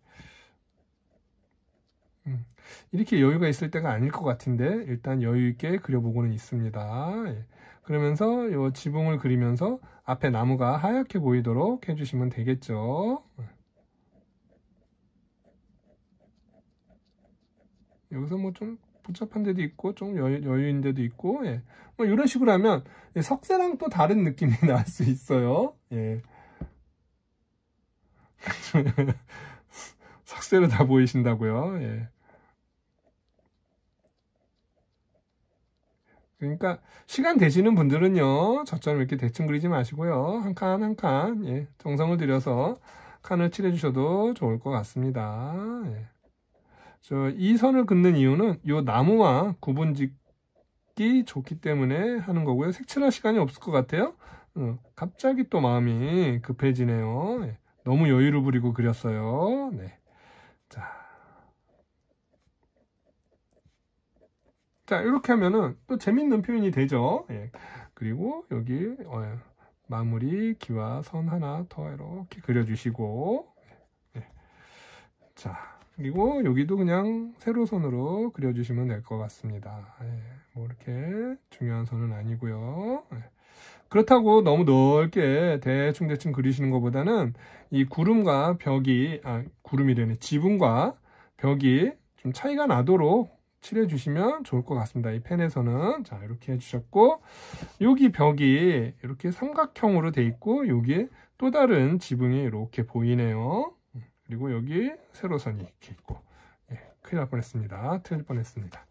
음, 이렇게 여유가 있을 때가 아닐 것 같은데 일단 여유 있게 그려보고는 있습니다. 예. 그러면서 이 지붕을 그리면서 앞에 나무가 하얗게 보이도록 해주시면 되겠죠. 여기서 뭐 좀 복잡한 데도 있고 좀 여유, 여유인 데도 있고 예. 뭐 이런 식으로 하면 예, 석쇠랑 또 다른 느낌이 날 수 있어요. 예. 석쇠로 다 보이신다고요. 예. 그러니까 시간 되시는 분들은요 저처럼 이렇게 대충 그리지 마시고요 한 칸 한칸 예, 정성을 들여서 칸을 칠해 주셔도 좋을 것 같습니다 예. 저이 선을 긋는 이유는 이 나무와 구분 짓기 좋기 때문에 하는 거고요 색칠할 시간이 없을 것 같아요 어, 갑자기 또 마음이 급해지네요 예. 너무 여유를 부리고 그렸어요 네. 자, 자 이렇게 하면은 또 재밌는 표현이 되죠 예. 그리고 여기 어, 예. 마무리 기와 선 하나 더 이렇게 그려주시고 예. 예. 자 그리고 여기도 그냥 세로선으로 그려주시면 될 것 같습니다 예. 뭐 이렇게 중요한 선은 아니고요 예. 그렇다고 너무 넓게 대충대충 그리시는 것보다는 이 구름과 벽이 아구름이되네 지붕과 벽이 좀 차이가 나도록 칠해 주시면 좋을 것 같습니다. 이 펜에서는 자 이렇게 해주셨고 여기 벽이 이렇게 삼각형으로 돼 있고 여기에 또 다른 지붕이 이렇게 보이네요. 그리고 여기 세로선이 이렇게 있고 예, 큰일 날 뻔했습니다. 틀릴 뻔했습니다.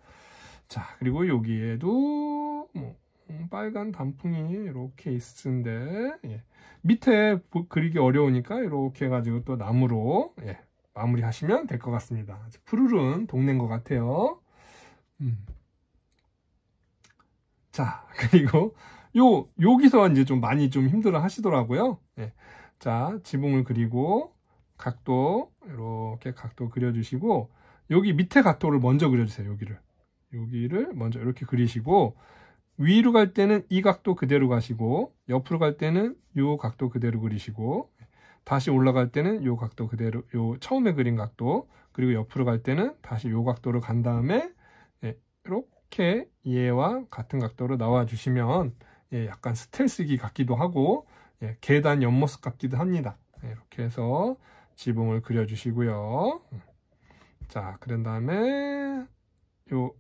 자 그리고 여기에도 뭐 음, 빨간 단풍이 이렇게 있는데 예, 밑에 그리기 어려우니까 이렇게 해가지고 또 나무로 예, 마무리하시면 될 것 같습니다. 푸르른 동네인 것 같아요. 음. 자, 그리고 요, 여기서 이제 좀 많이 좀 힘들어 하시더라고요. 네. 자, 지붕을 그리고 각도, 이렇게 각도 그려주시고, 여기 밑에 각도를 먼저 그려주세요. 여기를. 여기를 먼저 이렇게 그리시고, 위로 갈 때는 이 각도 그대로 가시고, 옆으로 갈 때는 요 각도 그대로 그리시고, 다시 올라갈 때는 요 각도 그대로, 요 처음에 그린 각도, 그리고 옆으로 갈 때는 다시 요 각도를 간 다음에 이렇게 얘와 같은 각도로 나와 주시면 예, 약간 스텔스기 같기도 하고 예, 계단 옆모습 같기도 합니다. 예, 이렇게 해서 지붕을 그려 주시고요. 자, 그런 다음에 요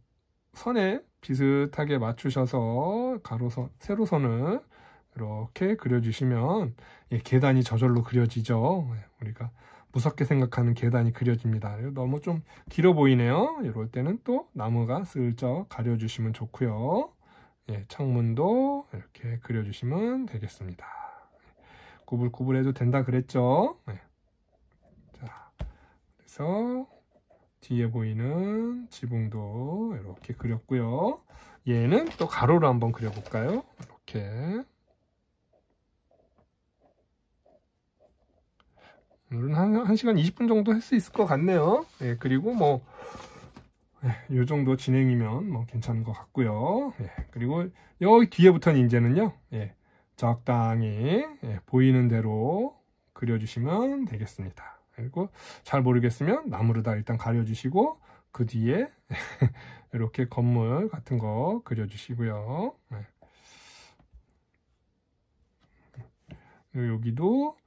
선에 비슷하게 맞추셔서 가로선, 세로선을 이렇게 그려주시면 예, 계단이 저절로 그려지죠. 예, 우리가 무섭게 생각하는 계단이 그려집니다. 너무 좀 길어 보이네요. 이럴 때는 또 나무가 슬쩍 가려주시면 좋고요. 예, 창문도 이렇게 그려주시면 되겠습니다. 구불구불해도 된다 그랬죠? 예. 자, 그래서 뒤에 보이는 지붕도 이렇게 그렸고요. 얘는 또 가로로 한번 그려볼까요? 이렇게 오늘은 한, 1시간 20분 정도 할 수 있을 것 같네요 예, 그리고 뭐이 예, 정도 진행이면 뭐 괜찮은 것 같고요 예, 그리고 여기 뒤에부터는 이제는요 예, 적당히 예, 보이는 대로 그려주시면 되겠습니다 그리고 잘 모르겠으면 나무로 다 일단 가려주시고 그 뒤에 이렇게 건물 같은 거 그려주시고요 예. 여기도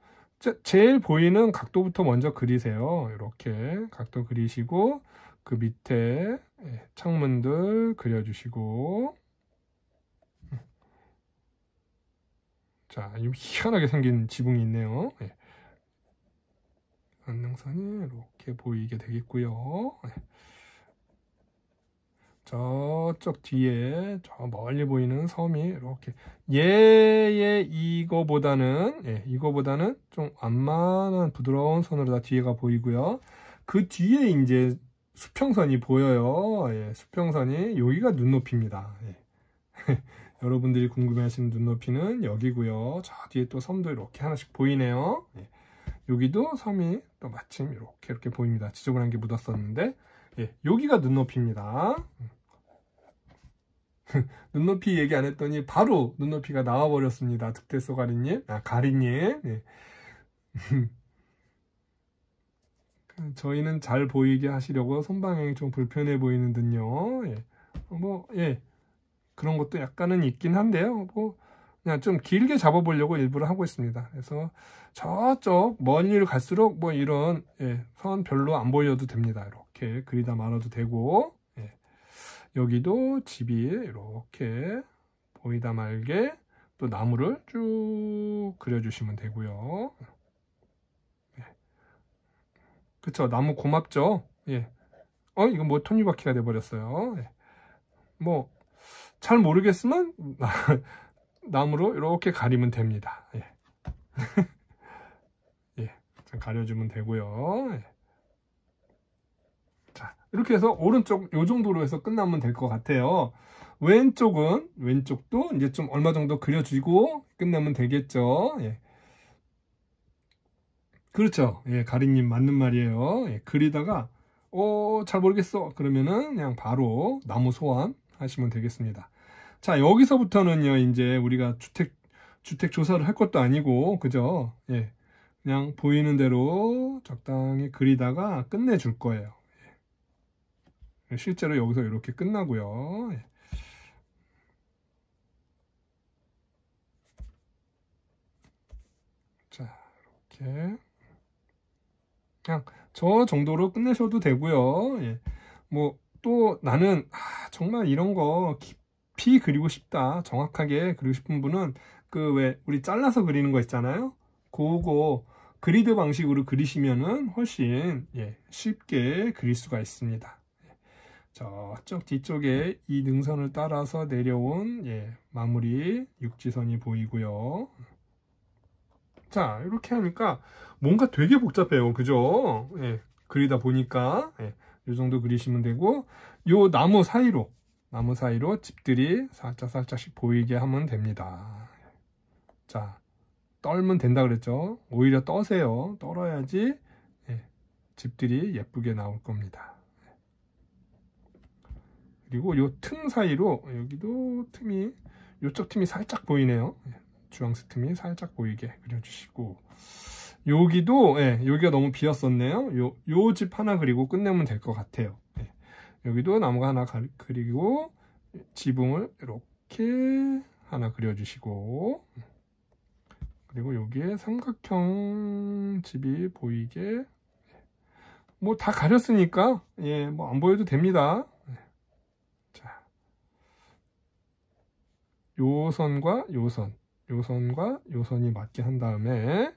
제일 보이는 각도부터 먼저 그리세요. 이렇게 각도 그리시고 그 밑에 예, 창문들 그려주시고 자, 희한하게 생긴 지붕이 있네요. 예. 안능선이 이렇게 보이게 되겠고요. 예. 저쪽 뒤에 저 멀리 보이는 섬이 이렇게 얘의 이거보다는 예, 이거보다는 좀 완만한 부드러운 선으로 다 뒤에가 보이고요. 그 뒤에 이제 수평선이 보여요. 예, 수평선이 여기가 눈높이입니다. 예. 여러분들이 궁금해하시는 눈높이는 여기고요. 저 뒤에 또 섬도 이렇게 하나씩 보이네요. 예. 여기도 섬이 또 마침 이렇게 이렇게 보입니다. 지저분한 게 묻었었는데 예, 여기가 눈높이입니다. 눈높이 얘기 안 했더니 바로 눈높이가 나와버렸습니다. 득대 소가리님, 아, 가리님. 네. 저희는 잘 보이게 하시려고 손방향이 좀 불편해 보이는 듯요. 예. 어, 뭐, 예. 그런 것도 약간은 있긴 한데요. 뭐, 그냥 좀 길게 잡아보려고 일부러 하고 있습니다. 그래서 저쪽 멀리 갈수록 뭐 이런, 예, 선 별로 안 보여도 됩니다. 이렇게 그리다 말아도 되고. 여기도 집이 이렇게 보이다 말게 또 나무를 쭉 그려주시면 되고요. 네. 그쵸 나무 고맙죠? 예. 어 이거 뭐 톱니바퀴가 돼버렸어요. 예. 뭐잘 모르겠으면 나무로 이렇게 가리면 됩니다. 예. 예. 가려주면 되고요. 예. 이렇게 해서 오른쪽 요 정도로 해서 끝나면 될 것 같아요. 왼쪽은 왼쪽도 이제 좀 얼마 정도 그려주고 끝내면 되겠죠. 예. 그렇죠. 예, 가리님 맞는 말이에요. 예, 그리다가 어, 잘 모르겠어. 그러면은 그냥 바로 나무 소환 하시면 되겠습니다. 자, 여기서부터는요. 이제 우리가 주택 주택 조사를 할 것도 아니고 그죠? 예. 그냥 보이는 대로 적당히 그리다가 끝내 줄 거예요. 실제로 여기서 이렇게 끝나고요. 예. 자, 이렇게 그냥 저 정도로 끝내셔도 되고요. 예. 뭐또 나는 아, 정말 이런 거 깊이 그리고 싶다, 정확하게 그리고 싶은 분은 그 왜 우리 잘라서 그리는 거 있잖아요. 그거 그리드 방식으로 그리시면은 훨씬 예, 쉽게 그릴 수가 있습니다. 저쪽 뒤쪽에 이 능선을 따라서 내려온 예, 마무리 육지선이 보이고요. 자 이렇게 하니까 뭔가 되게 복잡해요. 그죠? 예, 그리다 보니까 예, 이 정도 그리시면 되고 요 나무 사이로 나무 사이로 집들이 살짝 살짝씩 보이게 하면 됩니다. 자 떨면 된다 그랬죠? 오히려 떠세요. 떨어야지 예, 집들이 예쁘게 나올 겁니다. 그리고 요 틈 사이로 여기도 틈이 요쪽 틈이 살짝 보이네요. 주황색 틈이 살짝 보이게 그려주시고 여기도 예, 여기가 너무 비었었네요. 요요 집 하나 그리고 끝내면 될 것 같아요. 예, 여기도 나무가 하나 가, 그리고 지붕을 이렇게 하나 그려주시고 그리고 여기에 삼각형 집이 보이게 뭐 다 가렸으니까 예뭐 안 보여도 됩니다. 요선과 요선, 요선과 요선이 맞게 한 다음에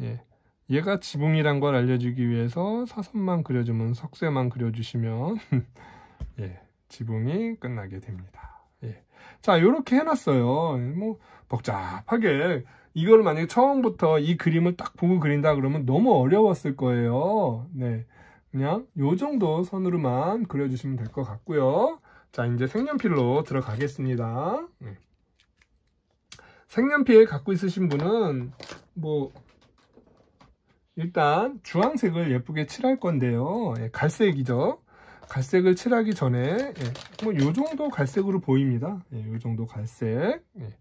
예, 얘가 지붕이란 걸 알려주기 위해서 사선만 그려주면 석쇠만 그려주시면 예, 지붕이 끝나게 됩니다. 예. 자, 이렇게 해놨어요. 뭐 복잡하게 이걸 만약에 처음부터 이 그림을 딱 보고 그린다 그러면 너무 어려웠을 거예요. 네. 그냥 요 정도 선으로만 그려주시면 될 것 같고요. 자, 이제 색연필로 들어가겠습니다. 네. 색연필 갖고 있으신 분은 뭐 일단 주황색을 예쁘게 칠할 건데요 예, 갈색이죠 갈색을 칠하기 전에 예, 뭐요 정도 갈색으로 보입니다 예, 요 정도 갈색 예,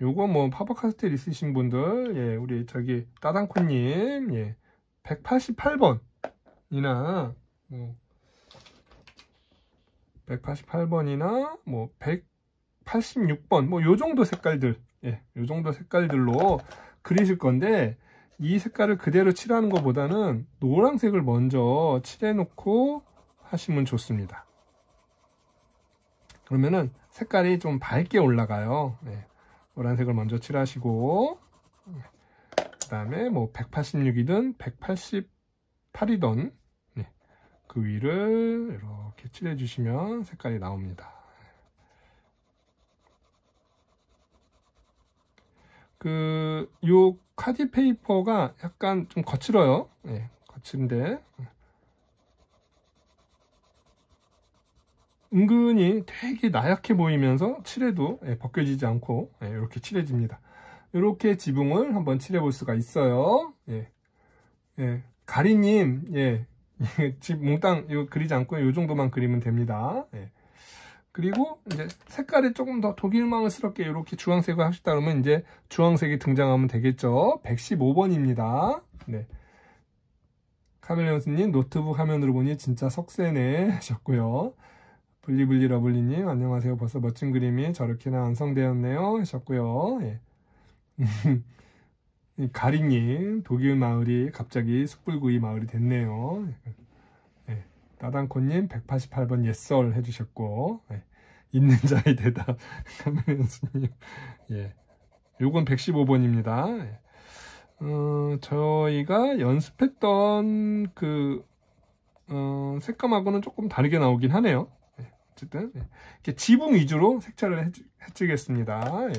요거 뭐 파버카스텔 있으신 분들 예, 우리 저기 따당코님 예, 188번이나 뭐 188번이나 뭐 186번 뭐요 정도 색깔들 예, 이 정도 색깔들로 그리실 건데 이 색깔을 그대로 칠하는 것보다는 노란색을 먼저 칠해놓고 하시면 좋습니다. 그러면은 색깔이 좀 밝게 올라가요. 네. 노란색을 먼저 칠하시고 그 다음에 뭐 186이든 188이든 네. 그 위를 이렇게 칠해주시면 색깔이 나옵니다. 그요 카디 페이퍼가 약간 좀 거칠어요. 네, 예, 거친데 은근히 되게 나약해 보이면서 칠해도 예, 벗겨지지 않고 예, 이렇게 칠해집니다. 이렇게 지붕을 한번 칠해 볼 수가 있어요. 예. 예. 가리님, 예. 집 몽땅 이 그리지 않고 요 정도만 그리면 됩니다. 예. 그리고 이제 색깔이 조금 더 독일망스럽게 이렇게 주황색을 하셨다 그러면 이제 주황색이 등장하면 되겠죠. 115번입니다. 네. 카멜레온스님 노트북 화면으로 보니 진짜 석세네 하셨고요. 블리블리러블리님 안녕하세요. 벌써 멋진 그림이 저렇게나 완성되었네요 하셨고요. 예. 가리님 독일 마을이 갑자기 숯불구이 마을이 됐네요. 나당코님 188번 예썰 해주셨고 예. 있는 자의 대답 감면수님 예. 요건 115번입니다 예. 어, 저희가 연습했던 그 어, 색감하고는 조금 다르게 나오긴 하네요 예. 어쨌든 예. 이렇게 지붕 위주로 색깔를 해주, 겠습니다 예.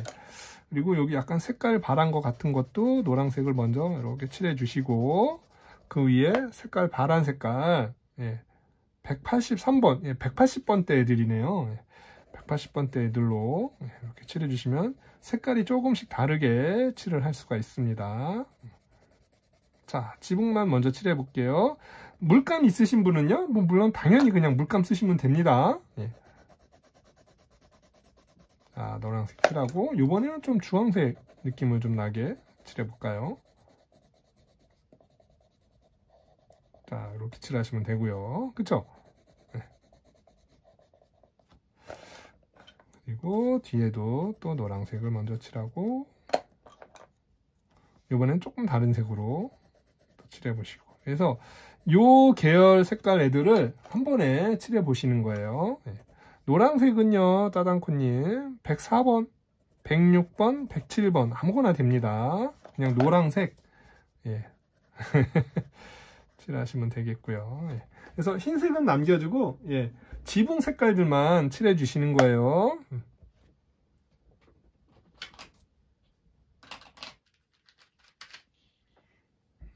그리고 여기 약간 색깔 바란 것 같은 것도 노란색을 먼저 이렇게 칠해 주시고 그 위에 색깔 바란 색깔 예, 183번, 예, 180번대 애들이네요. 180번대 예, 애들로 예, 이렇게 칠해주시면 색깔이 조금씩 다르게 칠을 할 수가 있습니다. 자, 지붕만 먼저 칠해 볼게요. 물감 있으신 분은요, 뭐 물론 당연히 그냥 물감 쓰시면 됩니다. 예. 자, 노란색 칠하고 이번에는 좀 주황색 느낌을 좀 나게 칠해 볼까요? 자, 이렇게 칠하시면 되고요. 그쵸? 네. 그리고 뒤에도 또 노란색을 먼저 칠하고 이번엔 조금 다른 색으로 또 칠해 보시고 그래서 요 계열 색깔 애들을 한 번에 칠해 보시는 거예요 네. 노란색은요 따당코님 104번 106번 107번 아무거나 됩니다 그냥 노란색 예. 칠하시면 되겠고요. 예. 그래서 흰색은 남겨주고 예. 지붕 색깔들만 칠해 주시는 거예요. 음,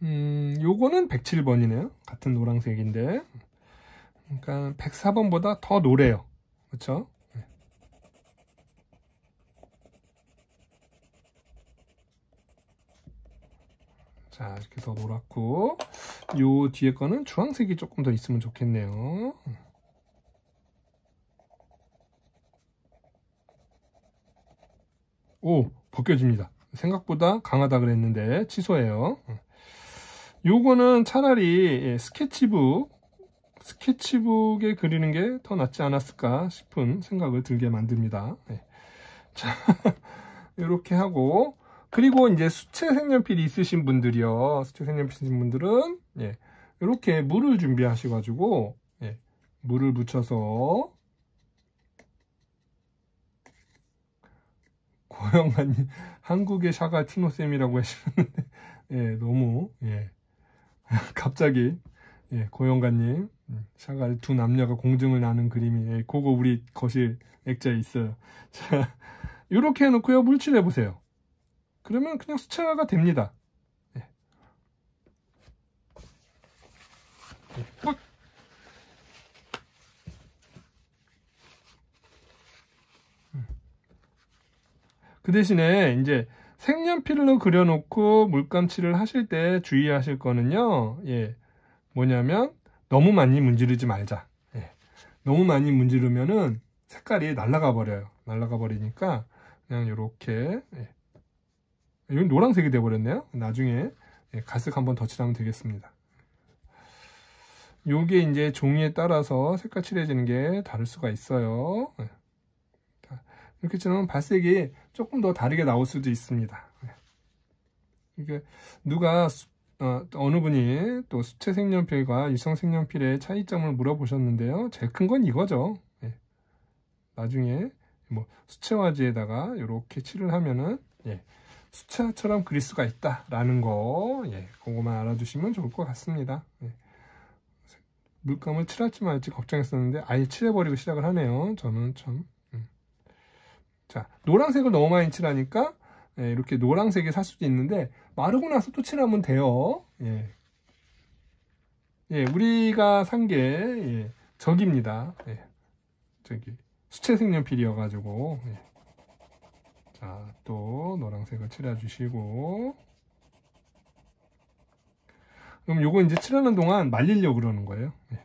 음 요거는 107번이네요. 같은 노란색인데. 그러니까 104번보다 더 노래요. 그렇죠? 자, 이렇게 더 노랗고 요 뒤에 거는 주황색이 조금 더 있으면 좋겠네요 오 벗겨집니다 생각보다 강하다 그랬는데 취소해요 요거는 차라리 예, 스케치북 스케치북에 그리는 게 더 낫지 않았을까 싶은 생각을 들게 만듭니다 네. 자 이렇게 하고 그리고 이제 수채 색연필이 있으신 분들이요. 수채 색연필 있으신 분들은 예, 이렇게 물을 준비하셔가지고 예, 물을 묻혀서 고영관님 한국의 샤갈 티노쌤이라고 하시는데 예, 너무 예, 갑자기 예, 고영관님 음, 샤갈 두 남녀가 공증을 나는 그림이 예, 그거 우리 거실 액자에 있어요. 자 이렇게 해놓고요 물칠해 보세요. 그러면 그냥 수채화가 됩니다. 예. 음. 그 대신에 이제 색연필로 그려놓고 물감칠을 하실 때 주의하실 거는요. 예. 뭐냐면 너무 많이 문지르지 말자. 예. 너무 많이 문지르면은 색깔이 날아가 버려요. 날아가 버리니까 그냥 이렇게 예. 이건 노란색이 되어버렸네요 나중에 갈색 예, 한번 덧 칠하면 되겠습니다 요게 이제 종이에 따라서 색깔 칠해지는 게 다를 수가 있어요 예. 이렇게 칠하면 발색이 조금 더 다르게 나올 수도 있습니다 예. 이게 누가 어, 느 분이 또 수채 색연필과 유성 색연필의 차이점을 물어보셨는데요 제일 큰 건 이거죠 나중에 뭐 수채화지에다가 이렇게 칠을 하면은 예. 수채화처럼 그릴 수가 있다라는 거 예, 그거만 알아주시면 좋을 것 같습니다. 예. 물감을 칠할지 말지 걱정했었는데 아예 칠해버리고 시작을 하네요. 저는 참. 음. 자, 노란색을 너무 많이 칠하니까 예, 이렇게 노란색이 살 수도 있는데 마르고 나서 또 칠하면 돼요. 예. 예 우리가 산게 예, 저기입니다. 예, 저기 수채 색연필이어가지고. 예. 자, 또 노란색을 칠해주시고 그럼 요거 이제 칠하는 동안 말리려고 그러는 거예요. 네.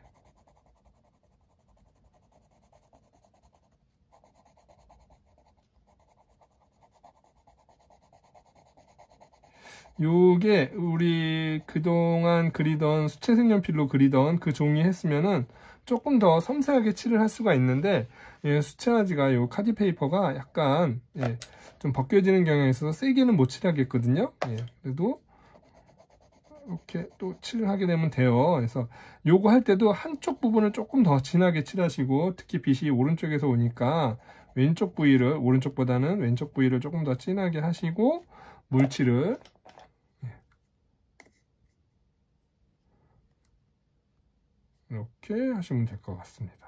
요게 우리 그동안 그리던 수채 색연필로 그리던 그 종이 했으면은 조금 더 섬세하게 칠을 할 수가 있는데 예, 수채화지가 요 카디 페이퍼가 약간 예, 좀 벗겨지는 경향이 있어서 세게는 못 칠하겠거든요. 예, 그래도 이렇게 또 칠하게 을 되면 돼요. 그래서 요거 할 때도 한쪽 부분을 조금 더 진하게 칠하시고 특히 빛이 오른쪽에서 오니까 왼쪽 부위를 오른쪽보다는 왼쪽 부위를 조금 더 진하게 하시고 물칠을 예. 이렇게 하시면 될 것 같습니다.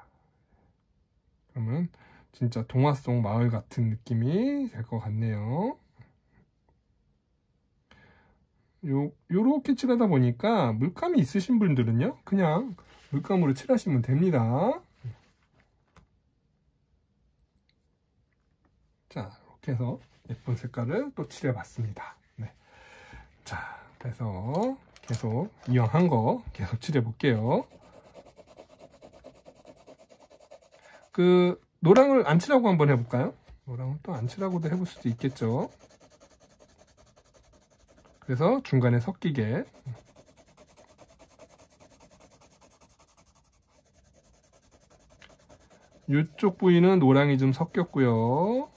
그러면 진짜 동화 속 마을 같은 느낌이 될 것 같네요. 요, 요렇게 칠하다 보니까 물감이 있으신 분들은요, 그냥 물감으로 칠하시면 됩니다. 자, 이렇게 해서 예쁜 색깔을 또 칠해봤습니다. 네. 자, 그래서 계속 이왕한 거 계속 칠해볼게요. 그 노랑을 안 칠하고 한번 해볼까요? 노랑은또안 칠하고도 해볼 수도 있겠죠. 그래서 중간에 섞이게 이쪽 부위는 노랑이 좀 섞였고요.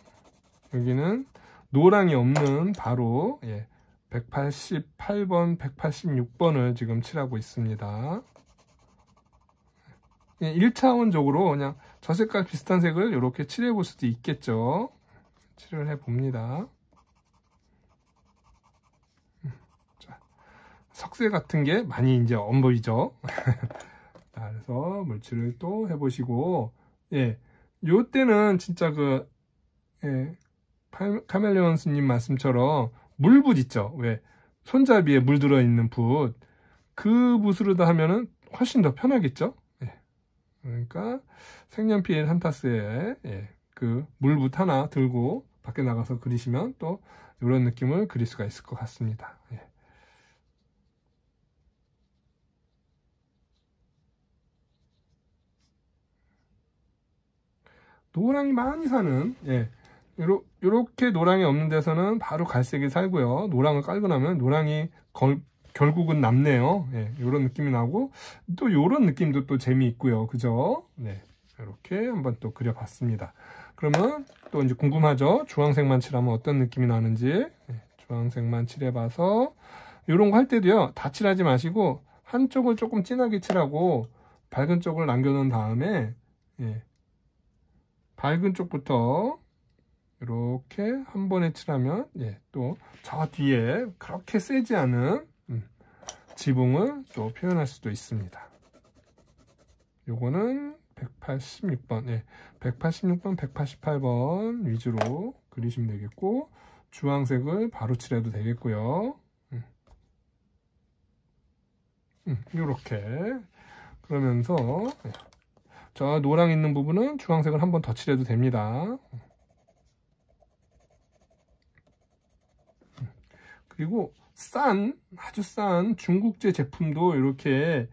여기는 노랑이 없는 바로 188번, 예, 186번을 지금 칠하고 있습니다. 1차원적으로 그냥 저색깔 비슷한 색을 이렇게 칠해 볼 수도 있겠죠 칠을 해 봅니다 석쇠 같은 게 많이 이제 엄보이죠 그래서 물칠을 또 해보시고 예, 요 때는 진짜 그 예, 카멜레온 스님 말씀처럼 물붓 있죠 왜 손잡이에 물 들어있는 붓 그 붓으로다 하면은 훨씬 더 편하겠죠 그러니까 색연필 한 타스에 예, 그 물붓 하나 들고 밖에 나가서 그리시면 또 이런 느낌을 그릴 수가 있을 것 같습니다. 예. 노랑이 많이 사는 예. 요렇게 노랑이 없는 데서는 바로 갈색이 살고요. 노랑을 깔고 나면 노랑이 걸, 결국은 남네요. 예, 요런 느낌이 나고 또 요런 느낌도 또 재미있고요. 그죠? 네. 이렇게 한번 또 그려봤습니다. 그러면 또 이제 궁금하죠? 주황색만 칠하면 어떤 느낌이 나는지 예, 네, 주황색만 칠해봐서 요런 거 할 때도요. 다 칠하지 마시고 한쪽을 조금 진하게 칠하고 밝은 쪽을 남겨놓은 다음에 예, 밝은 쪽부터 이렇게 한 번에 칠하면 예, 또저 뒤에 그렇게 세지 않은 지붕을 또 표현할 수도 있습니다. 요거는 186번, 예, 186번, 188번 위주로 그리시면 되겠고 주황색을 바로 칠해도 되겠고요. 이렇게 음. 음, 그러면서 예. 저 노랑 있는 부분은 주황색을 한번 더 칠해도 됩니다. 음. 그리고 싼 아주 싼 중국제 제품도 이렇게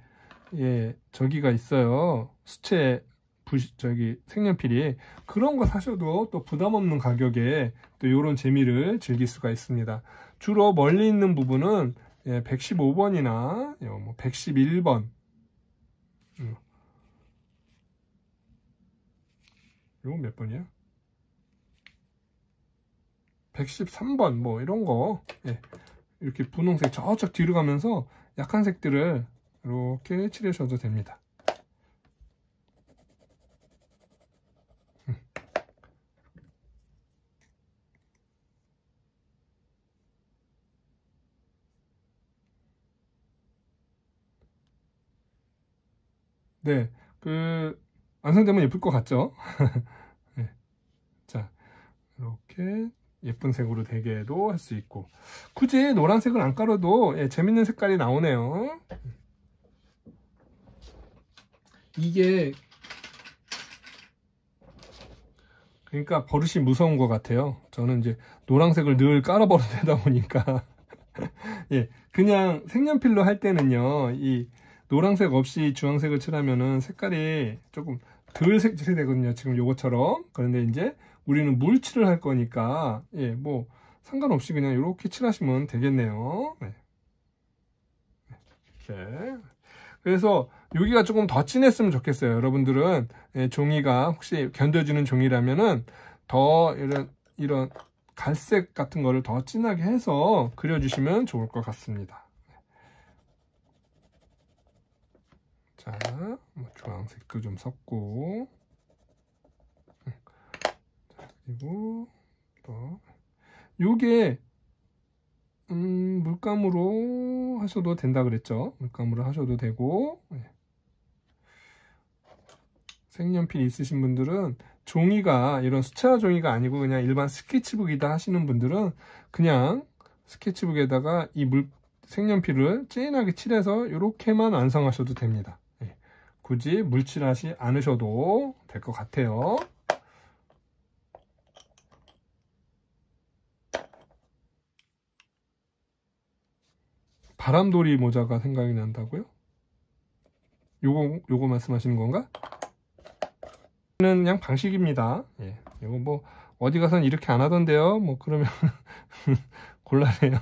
예 저기가 있어요 수채 부 저기 색연필이 그런 거 사셔도 또 부담 없는 가격에 또 이런 재미를 즐길 수가 있습니다 주로 멀리 있는 부분은 예, 115번이나 예, 뭐 111번 음. 요건몇 번이야? 113번 뭐 이런 거 예, 이렇게 분홍색 저쪽 뒤로 가면서 약한 색들을 이렇게 칠해셔도 됩니다. 음. 네, 그 완성되면 예쁠 것 같죠? 네. 자, 이렇게 예쁜 색으로 되게도 할 수 있고 굳이 노란색을 안 깔아도 예, 재밌는 색깔이 나오네요 이게 그러니까 버릇이 무서운 것 같아요 저는 이제 노란색을 늘 깔아버릇되다 보니까 예, 그냥 색연필로 할 때는요 이 노란색 없이 주황색을 칠하면은 색깔이 조금 덜 색칠이 되거든요 지금 요거처럼 그런데 이제 우리는 물칠을 할 거니까 예, 뭐 상관없이 그냥 이렇게 칠하시면 되겠네요. 네. 네. 그래서 여기가 조금 더 진했으면 좋겠어요. 여러분들은 예, 종이가 혹시 견뎌지는 종이라면은 더 이런 이런 갈색 같은 거를 더 진하게 해서 그려주시면 좋을 것 같습니다. 자, 뭐 주황색도 좀 섞고 그리고 또 요게 음, 물감으로 하셔도 된다 그랬죠. 물감으로 하셔도 되고 예. 색연필 있으신 분들은 종이가 이런 수채화 종이가 아니고 그냥 일반 스케치북이다 하시는 분들은 그냥 스케치북에다가 이 물, 색연필을 진하게 칠해서 이렇게만 완성하셔도 됩니다. 예. 굳이 물칠하지 않으셔도 될 것 같아요. 바람돌이 모자가 생각이 난다고요? 요거 요거 말씀하시는 건가? 는 그냥 방식입니다. 예. 이거 뭐 어디 가선 이렇게 안 하던데요. 뭐 그러면 곤란해요.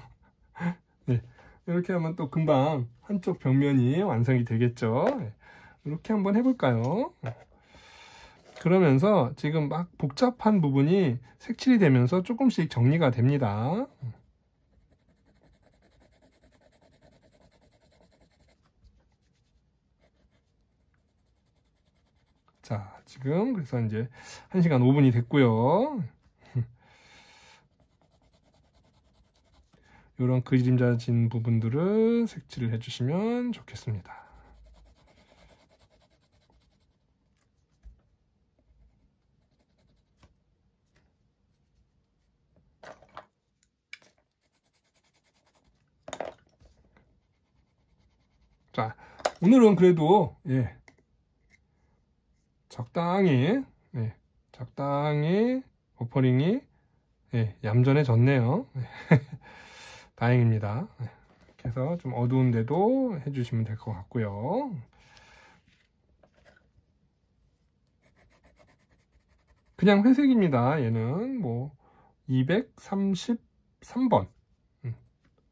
예. 이렇게 하면 또 금방 한쪽 벽면이 완성이 되겠죠. 예. 이렇게 한번 해볼까요? 예. 그러면서 지금 막 복잡한 부분이 색칠이 되면서 조금씩 정리가 됩니다. 음. 지금. 그래서 이제 1시간 5분이 됐고요. 이런 그림자진 부분들을 색칠을 해주시면 좋겠습니다. 자, 오늘은 그래도 예, 적당히 네, 적당히 오퍼링이 네, 얌전해졌네요 네. 다행입니다 이렇서좀 네. 어두운데도 해주시면 될 것 같고요 그냥 회색입니다 얘는 뭐 233번 음,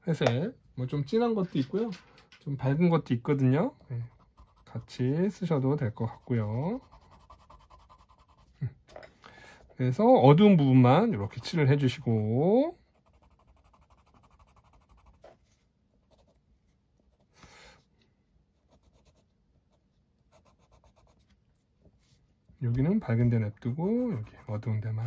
회색 뭐 좀 진한 것도 있고요 좀 밝은 것도 있거든요 네, 같이 쓰셔도 될 것 같고요 그래서 어두운 부분만 이렇게 칠을 해주시고 여기는 밝은 데 냅두고 여기 어두운 데만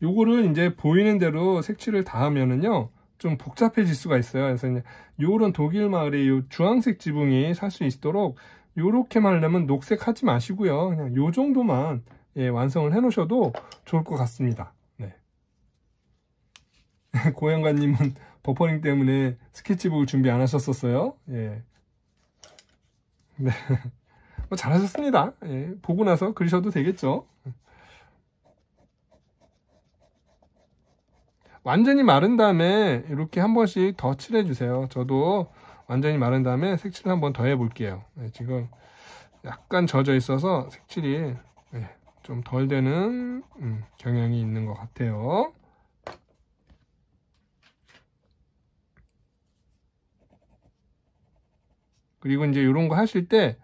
요거를 이제 보이는 대로 색칠을 다 하면은요 좀 복잡해질 수가 있어요. 그래서 이제 요런 독일 마을의 요 주황색 지붕이 살 수 있도록 요렇게만 하려면 녹색 하지 마시고요. 그냥 요 정도만 예, 완성을 해 놓으셔도 좋을 것 같습니다. 네. 고양관님은 버퍼링 때문에 스케치북을 준비 안 하셨었어요. 예. 네. 뭐 잘하셨습니다. 예, 보고 나서 그리셔도 되겠죠. 완전히 마른 다음에 이렇게 한 번씩 더 칠해주세요. 저도 완전히 마른 다음에 색칠을 한 번 더 해볼게요. 네, 지금 약간 젖어 있어서 색칠이 네, 좀덜 되는 음, 경향이 있는 것 같아요. 그리고 이제 이런 거 하실 때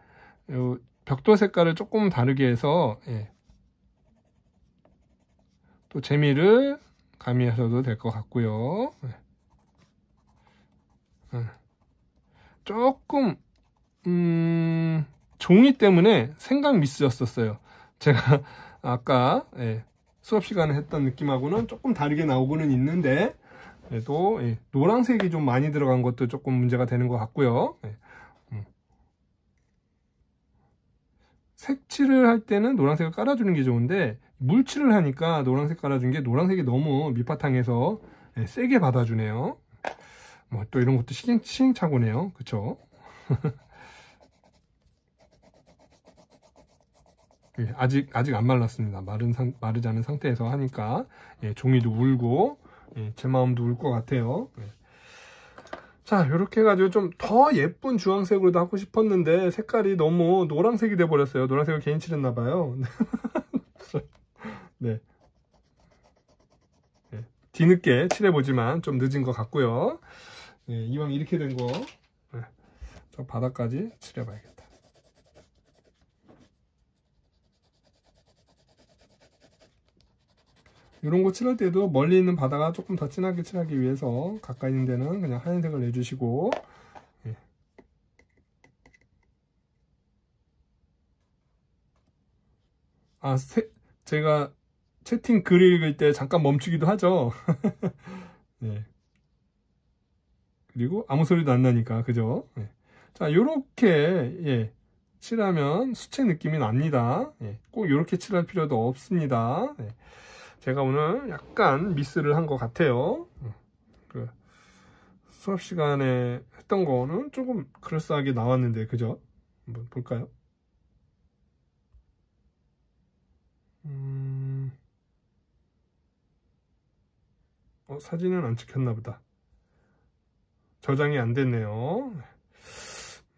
벽돌 색깔을 조금 다르게 해서 예, 또 재미를 가미하셔도 될 것 같고요. 예. 예. 조금 음, 종이 때문에 생각 미스였었어요. 제가 아까 예, 수업 시간에 했던 느낌하고는 조금 다르게 나오고는 있는데 그래도 예, 노란색이 좀 많이 들어간 것도 조금 문제가 되는 것 같고요. 예. 색칠을 할 때는 노란색을 깔아주는 게 좋은데 물칠을 하니까 노란색 깔아준 게 노란색이 너무 밑바탕에서 예, 세게 받아주네요 뭐 또 이런 것도 시행, 시행착오네요 그쵸 예, 아직 아직 안 말랐습니다 마른 상, 마르지 않은 상태에서 하니까 예, 종이도 울고 예, 제 마음도 울 것 같아요 예. 자 이렇게 해가지고 좀 더 예쁜 주황색으로도 하고 싶었는데 색깔이 너무 노란색이 돼버렸어요 노란색을 개인 칠했나봐요 네. 네. 뒤늦게 칠해보지만 좀 늦은 것 같고요 네, 이왕 이렇게 된거 네. 바닥까지 칠해봐야겠다 이런 거 칠할 때도 멀리 있는 바다가 조금 더 진하게 칠하기 위해서 가까이 있는 데는 그냥 하얀색을 내주시고 예. 아, 세, 제가 채팅 글 읽을 때 잠깐 멈추기도 하죠. 예. 그리고 아무 소리도 안 나니까 그죠? 예. 자, 요렇게 예. 칠하면 수채 느낌이 납니다. 예. 꼭요렇게 칠할 필요도 없습니다. 예. 제가 오늘 약간 미스를 한 것 같아요 음. 그 수업 시간에 했던 거는 조금 그럴싸하게 나왔는데 그죠? 한번 볼까요? 음... 어, 사진은 안 찍혔나 보다 저장이 안 됐네요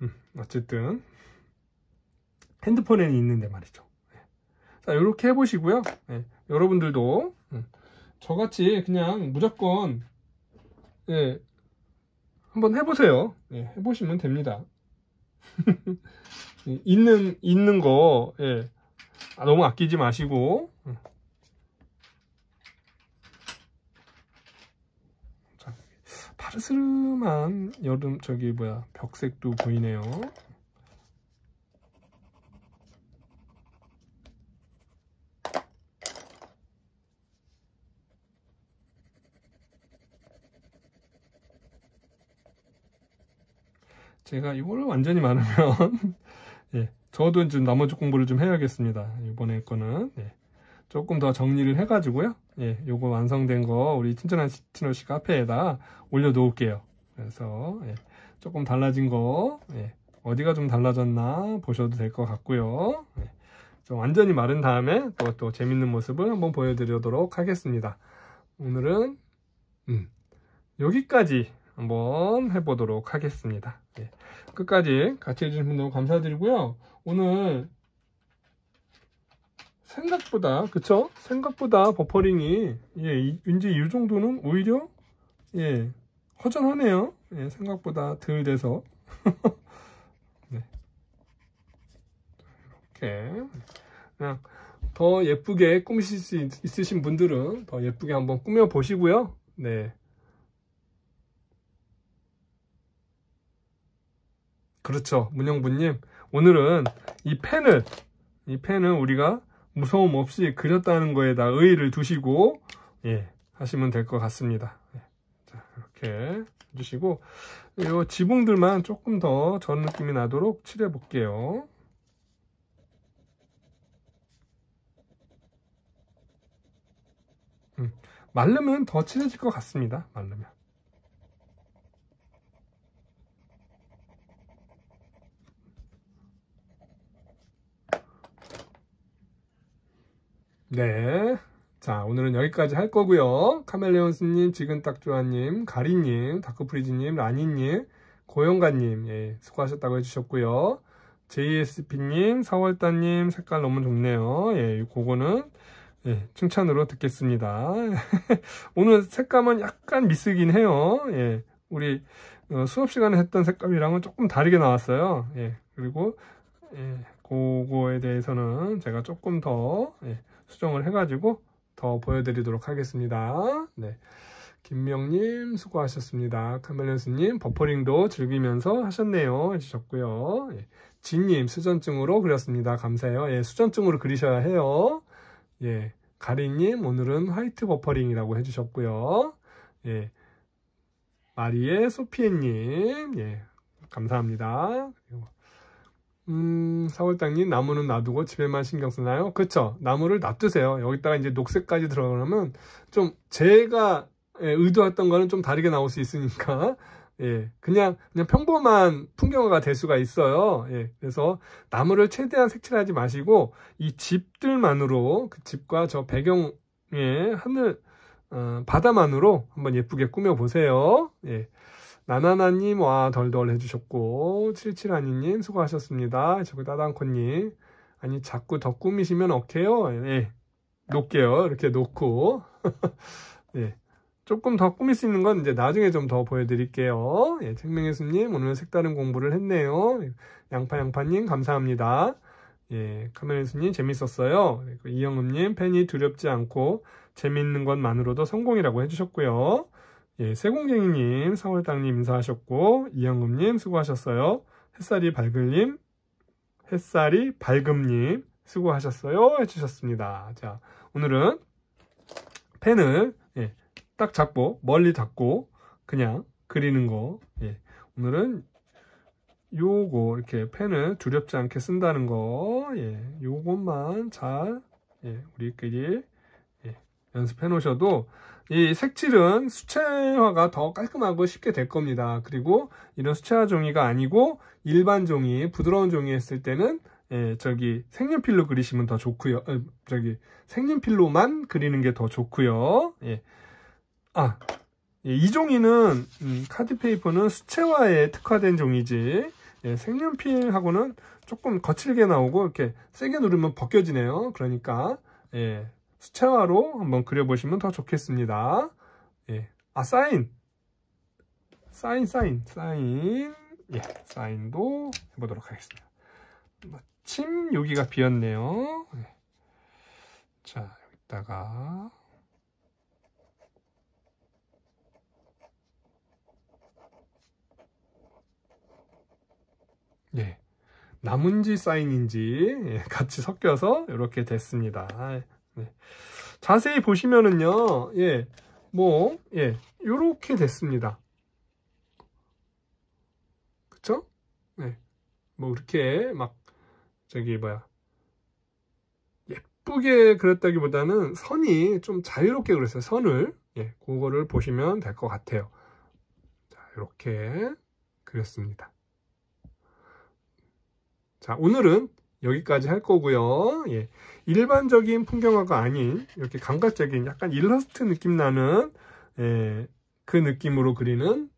음, 어쨌든 핸드폰에는 있는데 말이죠 자, 이렇게 해보시고요. 네, 여러분들도 음, 저같이 그냥 무조건 예, 한번 해보세요. 예, 해보시면 됩니다. 있는 있는 거 예, 아, 너무 아끼지 마시고 음. 자, 바르스름한 여름 저기 뭐야 벽색도 보이네요. 제가 이걸 완전히 많으면 예, 저도 좀 나머지 공부를 좀 해야겠습니다. 이번에 거는 예, 조금 더 정리를 해가지고요. 예, 요거 완성된 거 우리 친절한 친호씨 카페에다 올려놓을게요. 그래서 예, 조금 달라진 거 예, 어디가 좀 달라졌나 보셔도 될 것 같고요. 예, 좀 완전히 마른 다음에 또, 또 재밌는 모습을 한번 보여드리도록 하겠습니다. 오늘은 음, 여기까지 한번 해보도록 하겠습니다. 예. 끝까지 같이 해주신 분 너무 감사드리고요. 오늘 생각보다 그쵸? 생각보다 버퍼링이 예, 왠지 이 정도는 오히려 예, 허전하네요. 예, 생각보다 덜 돼서 네. 이렇게 그냥 더 예쁘게 꾸미실 수 있, 으신 분들은 더 예쁘게 한번 꾸며 보시고요. 네. 그렇죠. 문영부님. 오늘은 이 펜을, 이 펜을 우리가 무서움 없이 그렸다는 거에다 의의를 두시고, 예, 하시면 될 것 같습니다. 예. 자, 이렇게 해주시고, 이 지붕들만 조금 더 전 느낌이 나도록 칠해볼게요. 음, 마르면 더 칠해질 것 같습니다. 마르면. 네. 자, 오늘은 여기까지 할 거고요. 카멜레온스님, 지금딱조아님 가리님, 다크프리즈님, 라니님, 고영가님, 예, 수고하셨다고 해주셨고요. JSP님, 사월단님, 색깔 너무 좋네요. 예, 그거는, 예, 칭찬으로 듣겠습니다. 오늘 색감은 약간 미스긴 해요. 예, 우리 어, 수업시간에 했던 색감이랑은 조금 다르게 나왔어요. 예, 그리고, 예, 그거에 대해서는 제가 조금 더, 예, 수정을 해가지고 더 보여드리도록 하겠습니다. 네. 김명님 수고하셨습니다. 카멜레스님 버퍼링도 즐기면서 하셨네요 해주셨고요. 예. 진님 수전증으로 그렸습니다. 감사해요. 예, 수전증으로 그리셔야 해요. 예, 가리님 오늘은 화이트 버퍼링이라고 해주셨고요. 예, 마리의 소피에님 예, 감사합니다. 음, 사월당님 나무는 놔두고 집에만 신경 쓰나요? 그쵸. 나무를 놔두세요. 여기다가 이제 녹색까지 들어가면 좀 제가 예, 의도했던 거는 좀 다르게 나올 수 있으니까 예, 그냥 그냥 평범한 풍경화가 될 수가 있어요. 예, 그래서 나무를 최대한 색칠하지 마시고 이 집들만으로 그 집과 저 배경의 하늘 어, 바다만으로 한번 예쁘게 꾸며 보세요. 예. 나나나님 와 덜덜 해주셨고 7 7하니님 수고하셨습니다. 저기 따당코님 아니 자꾸 더 꾸미시면 어깨요? 예. 놓게요 이렇게 놓고 예. 조금 더 꾸밀 수 있는 건 이제 나중에 좀 더 보여드릴게요. 예, 책명예수님 오늘 색다른 공부를 했네요. 양파양파님 감사합니다. 예, 카메라예수님 재밌었어요. 이영음님 팬이 두렵지 않고 재밌는 것만으로도 성공이라고 해주셨고요. 예, 세공쟁이님, 사월당님 인사하셨고 이영금님 수고하셨어요. 햇살이 밝을님, 햇살이 밝음님 수고하셨어요 해주셨습니다. 자 오늘은 펜을 예, 딱 잡고 멀리 잡고 그냥 그리는 거 예, 오늘은 요거 이렇게 펜을 두렵지 않게 쓴다는 거 예, 요것만 잘 예, 우리끼리 예, 연습해 놓으셔도 이 색칠은 수채화가 더 깔끔하고 쉽게 될 겁니다. 그리고 이런 수채화 종이가 아니고 일반 종이, 부드러운 종이 했을 때는 예, 저기 색연필로 그리시면 더 좋고요. 에, 어, 저기 색연필로만 그리는 게 더 좋고요. 예. 아, 예, 이 종이는 음, 카드페이퍼는 수채화에 특화된 종이지 예, 색연필하고는 조금 거칠게 나오고 이렇게 세게 누르면 벗겨지네요. 그러니까 예, 수채화로 한번 그려보시면 더 좋겠습니다. 예. 아, 사인! 사인, 사인, 사인. 예, 사인도 해보도록 하겠습니다. 뭐, 침 여기가 비었네요. 예. 자, 여기다가. 예. 남은지 사인인지 예, 같이 섞여서 이렇게 됐습니다. 네. 자세히 보시면은요, 예, 뭐, 예, 요렇게 됐습니다. 그쵸? 네. 뭐, 이렇게 막, 저기, 뭐야. 예쁘게 그렸다기보다는 선이 좀 자유롭게 그렸어요. 선을. 예, 그거를 보시면 될 것 같아요. 자, 요렇게 그렸습니다. 자, 오늘은 여기까지 할 거고요. 예. 일반적인 풍경화가 아닌 이렇게 감각적인 약간 일러스트 느낌 나는 예, 그 느낌으로 그리는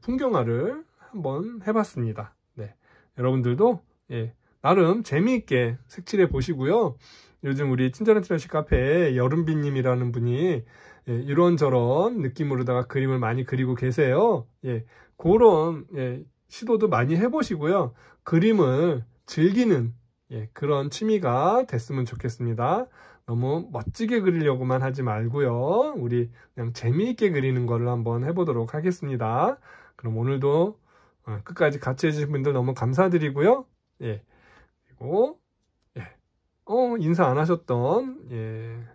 풍경화를 한번 해봤습니다. 네, 여러분들도 예, 나름 재미있게 색칠해 보시고요. 요즘 우리 친절한 트래시 카페에 여름비님이라는 분이 예, 이런저런 느낌으로다가 그림을 많이 그리고 계세요. 예, 그런 예, 시도도 많이 해보시고요. 그림을 즐기는 예, 그런 취미가 됐으면 좋겠습니다. 너무 멋지게 그리려고만 하지 말고요. 우리 그냥 재미있게 그리는 걸를 한번 해보도록 하겠습니다. 그럼 오늘도 어, 끝까지 같이 해주신 분들 너무 감사드리고요. 예, 그리고 예, 어, 인사 안 하셨던 예.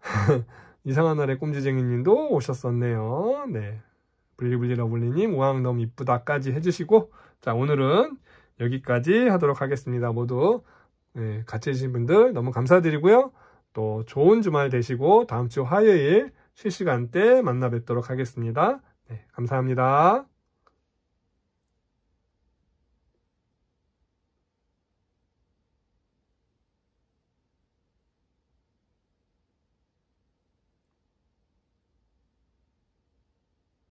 이상한 날의 꼼지쟁이님도 오셨었네요. 네, 블리블리 러블리님 우왕 너무 이쁘다까지 해주시고 자 오늘은 여기까지 하도록 하겠습니다. 모두 네, 같이 해주신 분들 너무 감사드리고요. 또 좋은 주말 되시고 다음 주 화요일 실시간 때 만나 뵙도록 하겠습니다. 네, 감사합니다.